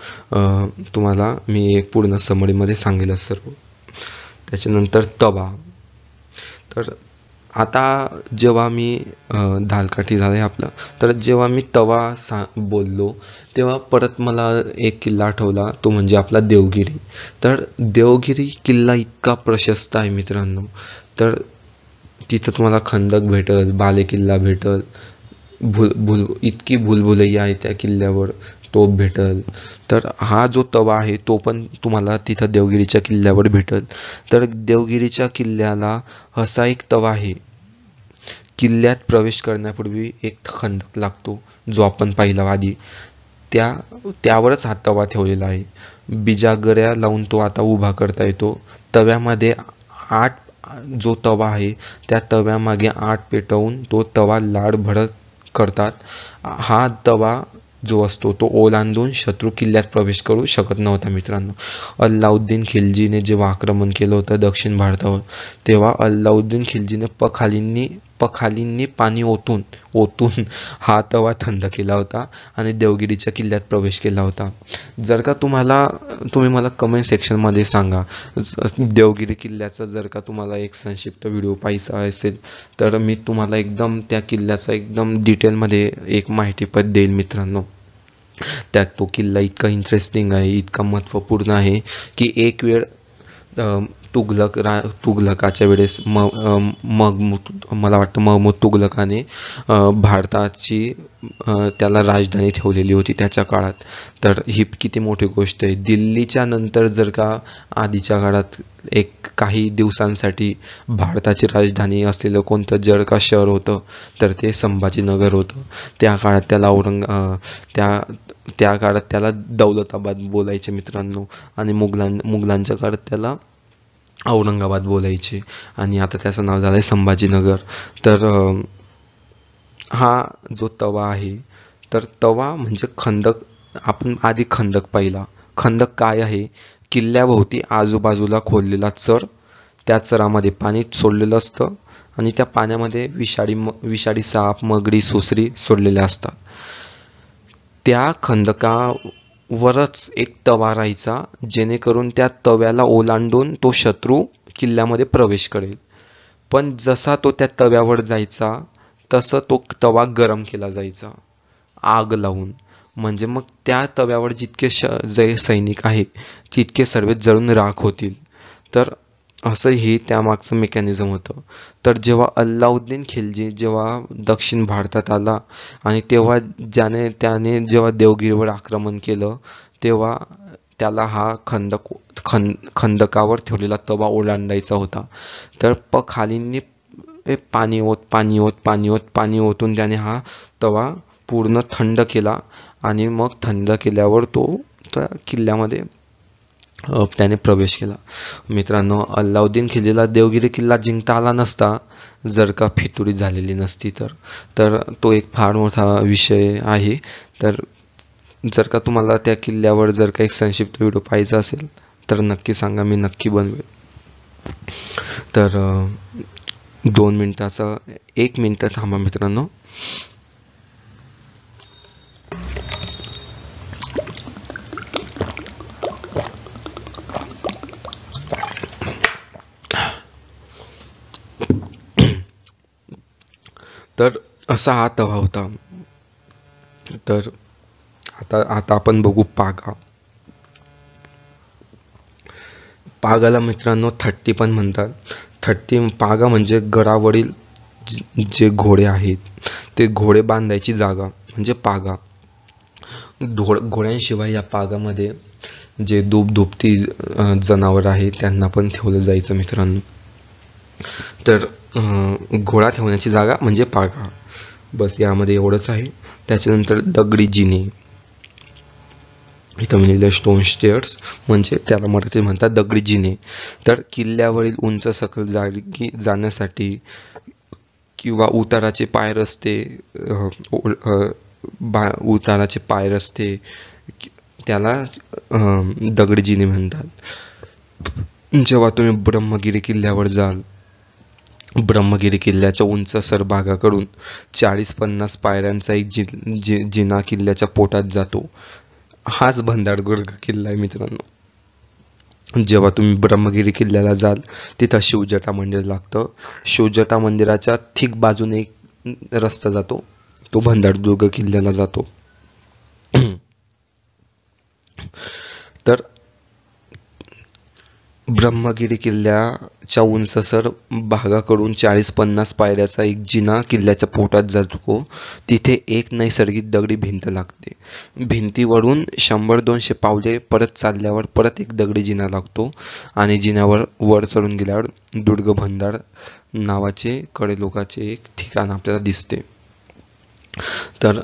तुम्हाला मी एक पूर्ण समरीमध्ये सांगेल सर्व त्याच्यानंतर तवा तर आता जेव्हा मी दालकाठी झालं आहे आपलं तर जेव्हा मी तवा सा बोललो तेव्हा परत मला एक किल्ला आठवला तो म्हणजे आपला देवगिरी तर देवगिरी किल्ला इतका प्रशस्त आहे मित्रांनो तर तिथं तुम्हाला खंदक भेटल बालेकिल्ला भेटल भूल भूल इतकी भूलभुलैया आहे त्या किल्ल्यावर तोप भेटल तर हा जो तवा आहे तो पण तुम्हाला तिथं देवगिरीच्या किल्ल्यावर भेटल तर देवगिरीच्या किल्ल्याला असा एक तवा आहे किल्ल्यात प्रवेश करण्यापूर्वी एक खंदक लागतो जो आपण पाहिला आधी त्या त्यावरच हा तवा ठेवलेला आहे बिजागऱ्या लावून तो आता उभा करता येतो तव्यामध्ये आठ जो तवा आहे त्या तव्यामागे आठ पेटवून तो तवा लाड भडक करतात हा तवा जो असतो तो ओलांडून शत्रू किल्ल्यात प्रवेश करू शकत नव्हता मित्रांनो अल्लाउद्दीन खिलजीने जेव्हा आक्रमण केलं होतं दक्षिण भारतावर तेव्हा अल्लाउद्दीन खिलजीने पखालींनी पखालींनी पाणी ओतून ओतून हा तवा थंड केला होता आणि देवगिरीच्या किल्ल्यात प्रवेश केला होता जर का तुम्हाला तुम्ही मला कमेंट सेक्शनमध्ये सांगा देवगिरी किल्ल्याचा जर का तुम्हाला एक संक्षिप्त व्हिडिओ पाहिजे असेल तर मी तुम्हाला एकदम त्या किल्ल्याचा एकदम डिटेलमध्ये एक माहितीपद देईल मित्रांनो त्यात तो किल्ला इतका इंटरेस्टिंग आहे इतका महत्त्वपूर्ण आहे की एक वेळ तुगलक रा तुगलकाच्या वेळेस म मग मला वाटतं महमूद तुगलकाने भारताची त्याला राजधानी ठेवलेली होती त्याच्या काळात तर ही किती मोठी गोष्ट आहे दिल्लीच्या नंतर जर का आधीच्या काळात एक काही दिवसांसाठी भारताची राजधानी असलेलं कोणतं जर का शहर होतं तर ते संभाजीनगर होतं त्या काळात त्याला औरंग त्या त्या काळात त्याला दौलताबाद बोलायचे मित्रांनो आणि मुघलां मुघलांच्या काळात त्याला औरंगाबाद बोलायचे आणि आता त्याचं नाव झालं आहे संभाजीनगर तर हा जो तवा आहे तर तवा म्हणजे खंदक आपण आधी खंदक पाहिला खंदक काय आहे किल्ल्याभोवती आजूबाजूला खोललेला चर त्या चरामध्ये पाणी सोडलेलं असतं आणि त्या पाण्यामध्ये विषाडी म विषाडी साप मगडी सुसरी सोडलेल्या असतात त्या खंदका वरच एक तवा राहायचा जेणेकरून त्या तव्याला ओलांडून तो शत्रू किल्ल्यामध्ये प्रवेश करेल पण जसा तो त्या तव्यावर जायचा तसं तो तवा गरम केला जायचा आग लावून म्हणजे मग त्या तव्यावर जितके श जे सैनिक आहे तितके सर्व जळून राख होतील तर असंही त्यामागचं मेकॅनिझम होतं तर जेव्हा अल्लाउद्दीन खिलजी जेव्हा दक्षिण भारतात आला आणि तेव्हा ज्याने त्याने जेव्हा देवगिरीवर आक्रमण केलं तेव्हा त्याला हा खंदक खं खंदकावर ठेवलेला तवा ओलांडायचा होता तर प खालींनी पाणी ओत पाणी ओत पाणी ओत पाणी ओतून त्याने हा तवा पूर्ण थंड केला आणि मग थंड केल्यावर तो त्या किल्ल्यामध्ये त्याने प्रवेश केला मित्रांनो अल्लाउद्दीन खिल्लीला देवगिरी किल्ला जिंकता आला नसता जर का फितुरी झालेली नसती तर तर तो एक फार मोठा विषय आहे तर जर का तुम्हाला त्या किल्ल्यावर जर का एक संक्षिप्त व्हिडिओ पाहिजे असेल तर नक्की सांगा मी नक्की बनवेल तर दोन मिनिटाचा एक मिनिट थांबा मित्रांनो तर असा हा तवा होता तर आता आता आपण बघू पागा पागाला मित्रांनो थट्टी पण म्हणतात थट्टी पागा म्हणजे घरावरील जे घोडे आहेत ते घोडे बांधायची जागा म्हणजे पागा घोड घोड्यांशिवाय या पागामध्ये जे दुप दुपती जनावर आहे त्यांना पण ठेवलं जायचं मित्रांनो तर घोडा ठेवण्याची जागा म्हणजे पागा बस यामध्ये एवढंच आहे त्याच्यानंतर दगडी जिने इथं मी लिहिलं स्टोन स्टेअर्स म्हणजे त्याला मराठीत म्हणतात दगडी जिने तर किल्ल्यावरील उंच सकल जागी जाण्यासाठी किंवा उताराचे पाय रस्ते बा उताराचे पाय रस्ते त्याला दगडी जिने म्हणतात जेव्हा तुम्ही ब्रह्मगिरी किल्ल्यावर जाल ब्रह्मगिरी किल्ल्याच्या उंच भागाकडून चाळीस पन्नास पायऱ्यांचा एक जि जि जिना किल्ल्याच्या पोटात जातो हाच भंडारदुर्ग किल्ला आहे मित्रांनो जेव्हा तुम्ही ब्रह्मगिरी किल्ल्याला जाल तिथं शिवजटा मंदिर लागतं शिवजटा मंदिराच्या ठीक बाजूने एक रस्ता जातो तो भंडारदुर्ग किल्ल्याला जातो तर ब्रह्मगिरी किल्ल्याच्या उंचसर भागाकडून चाळीस पन्नास पायऱ्याचा एक जिना किल्ल्याच्या पोटात जातो तिथे एक नैसर्गिक दगडी भिंत लागते भिंतीवरून शंभर दोनशे पावले परत चालल्यावर परत एक दगडी जिना लागतो आणि जिन्यावर वर चढून गेल्यावर दुर्ग भंडार नावाचे कडे लोकाचे एक ठिकाण आपल्याला दिसते तर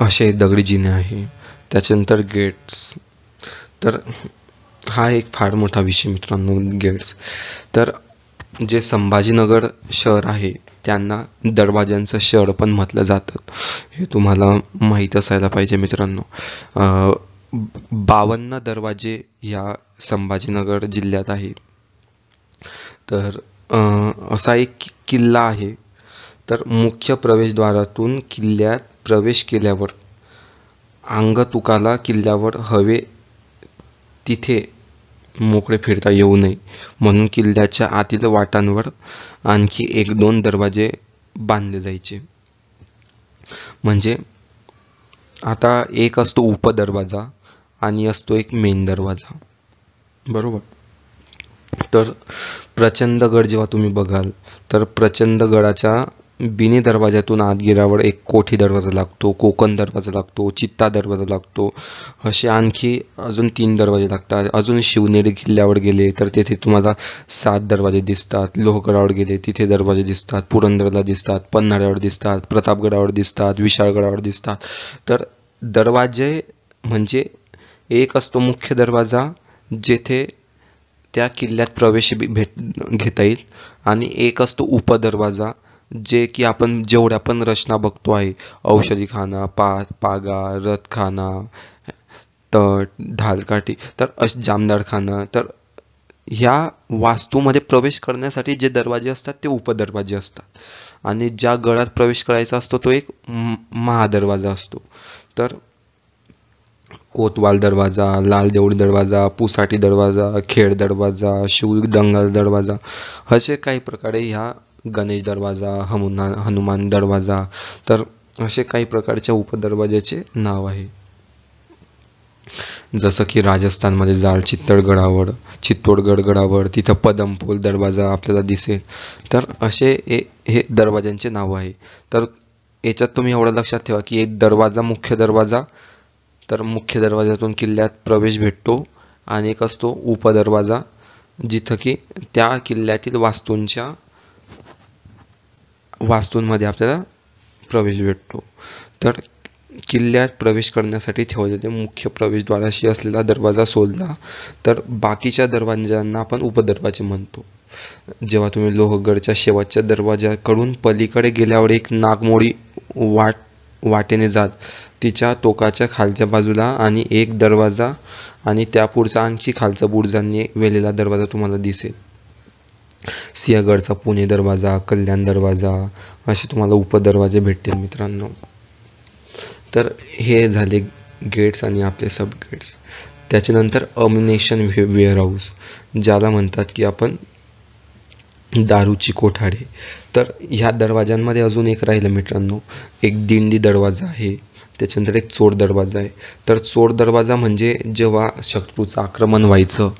असे दगडी जिने आहे त्याच्यानंतर गेट्स तर हा एक फार मोठा विषय मित्रांनो गेट्स तर जे संभाजीनगर शहर आहे त्यांना दरवाज्यांचं शहर पण म्हटलं जातं हे तुम्हाला माहीत असायला पाहिजे मित्रांनो बावन्न दरवाजे या संभाजीनगर जिल्ह्यात आहे तर असा एक किल्ला आहे तर मुख्य प्रवेशद्वारातून किल्ल्यात प्रवेश केल्यावर अंगतुकाला किल्ल्यावर हवे तिथे मोकळे फिरता येऊ नये म्हणून किल्ल्याच्या आतील वाटांवर आणखी एक दोन दरवाजे बांधले जायचे म्हणजे आता एक असतो उपदरवाजा आणि असतो एक मेन दरवाजा बरोबर तर प्रचंड गड जेव्हा तुम्ही बघाल तर प्रचंड गडाच्या बिनी दरवाज्यातून आत गिरावर एक कोठी दरवाजा लागतो कोकण दरवाजा लागतो चित्ता दरवाजा लागतो असे आणखी अजून तीन दरवाजे लागतात अजून शिवनेरी किल्ल्यावर गेले तर तेथे तुम्हाला सात दरवाजे दिसतात लोहगडावर गेले तिथे दरवाजे दिसतात पुरंदरला दिसतात पन्हाळ्यावर दिसतात प्रतापगडावर दिसतात विशाळगडावर दिसतात तर दरवाजे म्हणजे एक असतो मुख्य दरवाजा जेथे त्या किल्ल्यात प्रवेश भेट घेता येईल आणि एक असतो उपदरवाजा जे की आपण जेवढ्या पण रचना बघतो आहे औषधीखाना पा पागा रथखाना तट ढालकाठी तर अश जामदारखाना तर ह्या वास्तूमध्ये प्रवेश करण्यासाठी जे दरवाजे असतात ते उपदरवाजे असतात आणि ज्या गळ्यात प्रवेश करायचा असतो तो एक महादरवाजा असतो तर कोतवाल दरवाजा लाल देऊळ दरवाजा पुसाटी दरवाजा खेड दरवाजा शिव दंगाल दरवाजा असे काही प्रकारे ह्या गणेश दरवाजा हमुना हनुमान दरवाजा तर असे काही प्रकारच्या उपदरवाज्याचे नाव आहे जसं की राजस्थानमध्ये जाल चित्तडगडावर चित्तोडगड गडावर तिथं पदमपोल दरवाजा आपल्याला दिसेल तर असे हे दरवाजांचे नाव आहे तर याच्यात तुम्ही एवढं लक्षात ठेवा की एक दरवाजा मुख्य दरवाजा तर मुख्य दरवाजातून किल्ल्यात प्रवेश भेटतो आणि एक असतो उपदरवाजा जिथं की त्या किल्ल्यातील वास्तूंच्या वास्तूंमध्ये आपल्याला प्रवेश भेटतो तर किल्ल्यात प्रवेश करण्यासाठी ठेवले ते मुख्य प्रवेशद्वाराशी असलेला दरवाजा सोडला तर बाकीच्या दरवाजांना आपण उपदरवाजे म्हणतो जेव्हा तुम्ही लोहगडच्या शेवटच्या दरवाजाकडून पलीकडे गेल्यावर एक नागमोडी वाट वाटेने जात तिच्या टोकाच्या खालच्या बाजूला आणि एक दरवाजा आणि त्या पुढचा आणखी खालचा बुरुजांनी वेलेला दरवाजा तुम्हाला दिसेल सिंहगडचा पुणे दरवाजा कल्याण दरवाजा असे तुम्हाला उपदरवाजे भेटतील मित्रांनो तर हे झाले गेट्स आणि आपले सब गेट्स त्याच्यानंतर अमिनेशन हाऊस ज्याला म्हणतात की आपण दारूची कोठाडे तर ह्या दरवाजांमध्ये अजून एक राहिलं मित्रांनो एक दिंडी दरवाजा आहे त्याच्यानंतर एक चोर दरवाजा आहे तर चोर दरवाजा म्हणजे जेव्हा शत्रूचं आक्रमण व्हायचं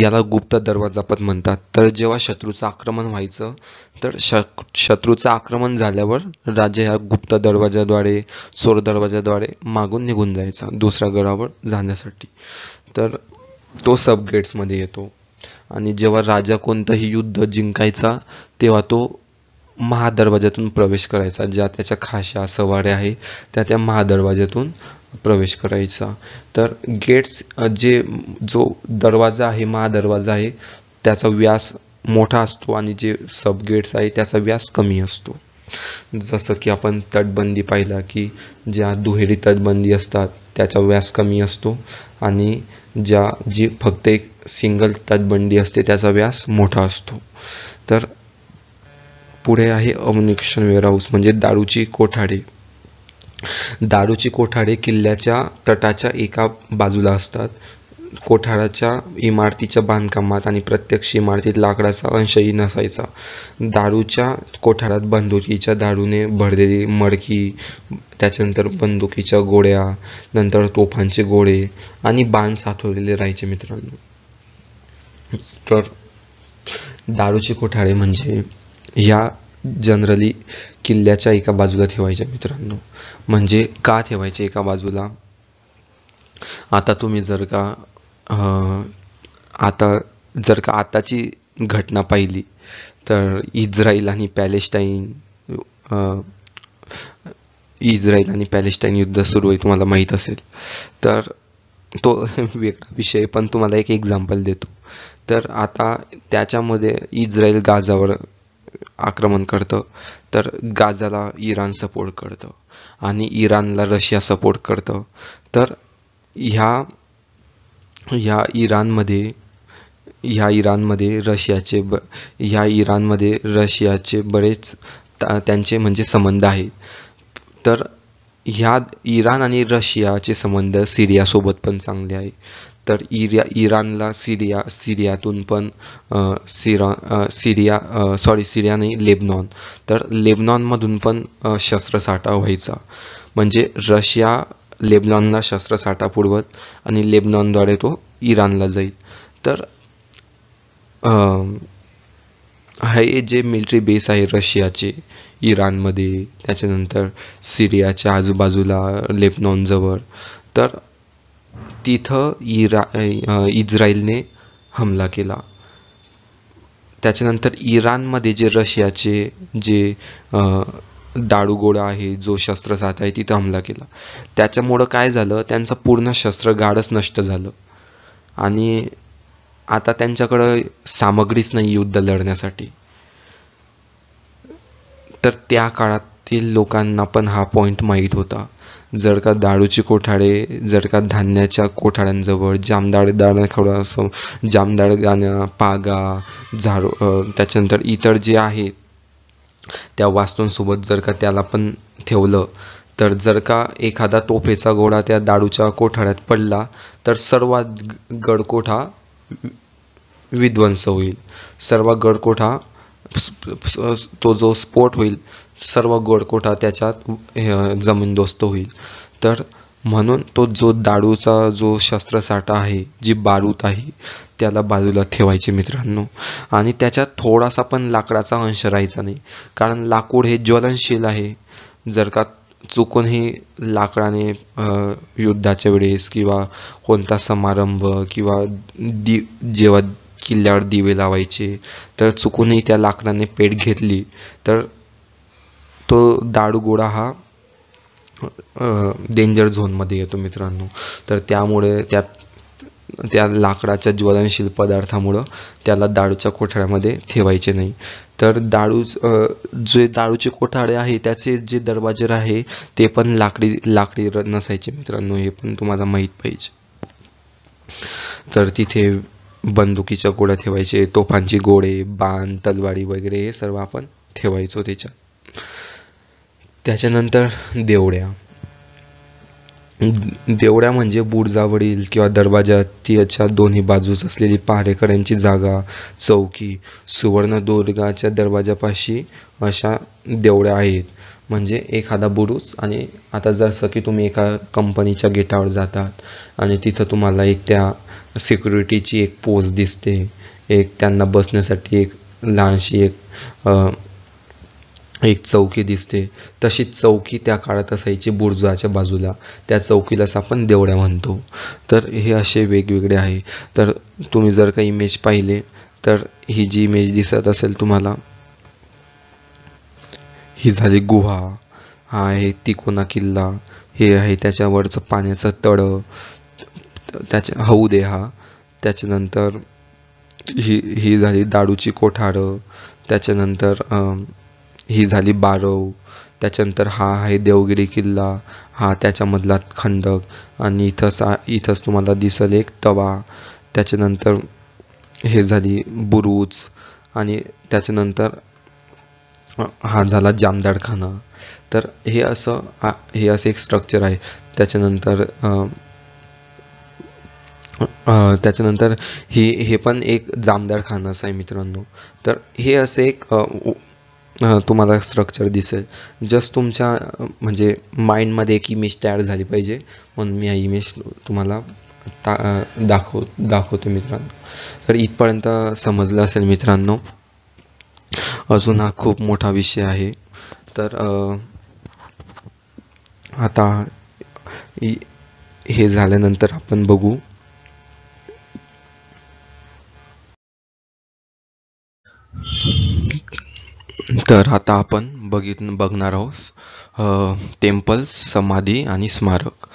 याला गुप्त दरवाजा पण म्हणतात तर जेव्हा शत्रूचं आक्रमण व्हायचं तर श शत्रूचं आक्रमण झाल्यावर राजा ह्या गुप्त दरवाजाद्वारे चोर दरवाजाद्वारे मागून निघून जायचा दुसऱ्या गडावर जाण्यासाठी तर तो सब गेट्समध्ये येतो आणि जेव्हा राजा कोणतंही युद्ध जिंकायचा तेव्हा तो महादरवाज्यातून प्रवेश करायचा ज्या त्याच्या खाशा सवाड्या आहे त्या त्या महादरवाज्यातून प्रवेश करायचा तर गेट्स जे जो दरवाजा आहे महादरवाजा आहे त्याचा व्यास मोठा असतो आणि जे सब गेट्स आहे त्याचा व्यास कमी असतो जसं की आपण तटबंदी पाहिला की ज्या दुहेरी तटबंदी असतात त्याचा व्यास कमी असतो आणि ज्या जी फक्त एक सिंगल तटबंदी असते त्याचा व्यास मोठा असतो तर पुढे आहे अम्युनिकेशन वेअरहाऊस म्हणजे दारूची कोठाडे दारूची कोठारे किल्ल्याच्या तटाच्या एका बाजूला असतात कोठाराच्या इमारतीच्या बांधकामात आणि प्रत्यक्ष इमारतीत लाकडाचा अंशही नसायचा दारूच्या कोठारात बंदुकीच्या दारूने भरलेली मडकी त्याच्यानंतर बंदुकीच्या गोड्या नंतर तोफांचे गोळे आणि बाण साठवलेले राहायचे मित्रांनो तर दारूचे कोठारे म्हणजे ह्या जनरली किल्ल्याच्या एका बाजूला ठेवायच्या मित्रांनो म्हणजे का ठेवायचे एका बाजूला आता तुम्ही जर का आता जर का आताची घटना पाहिली तर इस्रायल आणि पॅलेस्टाईन इस्रायल आणि पॅलेस्टाईन युद्ध सुरू आहे तुम्हाला माहीत असेल तर तो वेगळा विषय पण तुम्हाला एक एक्झाम्पल देतो तर आता त्याच्यामध्ये इस्रायल गाजावर आक्रमण करतं तर गाजाला इराण सपोर्ट करतं आणि इराणला रशिया सपोर्ट करतं तर ह्या ह्या इराणमध्ये ह्या इराणमध्ये रशियाचे ब ह्या इराणमध्ये रशियाचे बरेच त्यांचे म्हणजे संबंध आहेत तर ह्या इराण आणि रशियाचे संबंध सिरियासोबत पण चांगले आहे तर इरिया इराणला सिरिया सिरियातून पण सिरा सिरिया सॉरी सिरिया नाही लेबनॉन तर लेबनॉनमधून पण शस्त्रसाठा व्हायचा म्हणजे रशिया लेबनॉनला शस्त्रसाठा पुरवत आणि लेबनॉनद्वारे तो इराणला जाईल तर हे जे मिलिटरी बेस आहे रशियाचे इराणमध्ये त्याच्यानंतर सिरियाच्या आजूबाजूला जवळ तर तिथं इरा इस्रायलने हमला केला त्याच्यानंतर इराणमध्ये जे रशियाचे जे दाडूगोळा आहे जो शस्त्र साठा आहे तिथं हमला केला त्याच्यामुळं काय झालं त्यांचं पूर्ण शस्त्रगाडच नष्ट झालं आणि आता त्यांच्याकडं सामग्रीच नाही युद्ध लढण्यासाठी तर त्या काळातील लोकांना पण हा पॉईंट माहीत होता जर का दारूची कोठाडे जर का धान्याच्या कोठाड्यांजवळ जामदाळ दाण्याखोडा असो जामदाळ दाण्या पागा झाडू त्याच्यानंतर इतर जे आहे त्या वास्तूंसोबत जर का त्याला पण ठेवलं तर जर का एखादा तोफेचा गोळा त्या दाडूच्या कोठाड्यात पडला तर सर्वात गडकोठा विध्वंस होईल सर्व गडकोठा तो जो स्फोट होईल सर्व गडकोठा त्याच्यात जमीनदोस्त होईल तर म्हणून तो जो दाडूचा जो शस्त्रसाठा आहे जी बारूद आहे त्याला बाजूला ठेवायचे मित्रांनो आणि त्याच्यात थोडासा पण लाकडाचा अंश राहायचा नाही कारण लाकूड हे ज्वलनशील आहे जर का चुकूनही लाकडाने युद्धाच्या वेळेस किंवा कोणता समारंभ किंवा दि जेव्हा किल्ल्यावर दिवे लावायचे तर चुकूनही त्या लाकडाने पेट घेतली तर तो दाडूगोळा हा डेंजर झोन मध्ये येतो मित्रांनो तर त्यामुळे त्या त्या लाकडाच्या ज्वलनशील पदार्थामुळे त्याला दाडूच्या कोठड्यामध्ये ठेवायचे नाही तर दाळूच जे दाळूचे कोठाड़े आहे त्याचे जे दरवाजे आहे ते पण लाकडी लाकडी नसायचे मित्रांनो हे पण तुम्हाला माहीत पाहिजे तर तिथे बंदुकीच्या गोळ्या ठेवायचे तोफांची गोळे बाण तलवारी वगैरे हे सर्व आपण ठेवायचो त्याच्यात त्याच्यानंतर देवड्या देवड्या म्हणजे बुडजावडील किंवा ती अशा दोन्ही बाजूस असलेली पहारेकऱ्यांची जागा चौकी सुवर्णदुर्गाच्या दरवाजापाशी अशा देवड्या आहेत म्हणजे एखादा बुरुज आणि आता जसं की तुम्ही एका कंपनीच्या गेटावर जातात आणि तिथं तुम्हाला एक त्या सिक्युरिटीची एक पोस्ट दिसते एक त्यांना बसण्यासाठी एक लहानशी एक एक चौकी दिसते तशी चौकी त्या काळात असायची बुर्जुआच्या बाजूला त्या चौकीलाच आपण देवड्या म्हणतो तर हे असे वेगवेगळे आहे तर तुम्ही जर का इमेज पाहिले तर ही जी इमेज दिसत असेल तुम्हाला ही झाली गुहा हा आहे तिकोना किल्ला हे आहे त्याच्यावरचं पाण्याचं तळ त्याच्या हौदे हा त्याच्यानंतर ही ही झाली दाडूची कोठार त्याच्यानंतर ही झाली बारव त्याच्यानंतर हा आहे देवगिरी किल्ला हा त्याच्यामधला खंडक आणि इथं सा इथंच तुम्हाला दिसेल एक तवा त्याच्यानंतर हे झाली बुरुज आणि त्याच्यानंतर हा झाला खाना तर हे असं हे असं एक स्ट्रक्चर आहे त्याच्यानंतर त्याच्यानंतर हे हे पण एक असं आहे मित्रांनो तर हे असे एक तुम्हाला स्ट्रक्चर दिसेल जस्ट तुमच्या म्हणजे माइंडमध्ये एक इमेज तयार झाली पाहिजे म्हणून मी हा इमेज तुम्हाला दाखव दाखवतो मित्रांनो तर इथपर्यंत समजलं असेल मित्रांनो अजून हा खूप मोठा विषय आहे तर आता हे झाल्यानंतर आपण बघू तर आता आपण बघित बघणार आहोत टेम्पल्स समाधी आणि स्मारक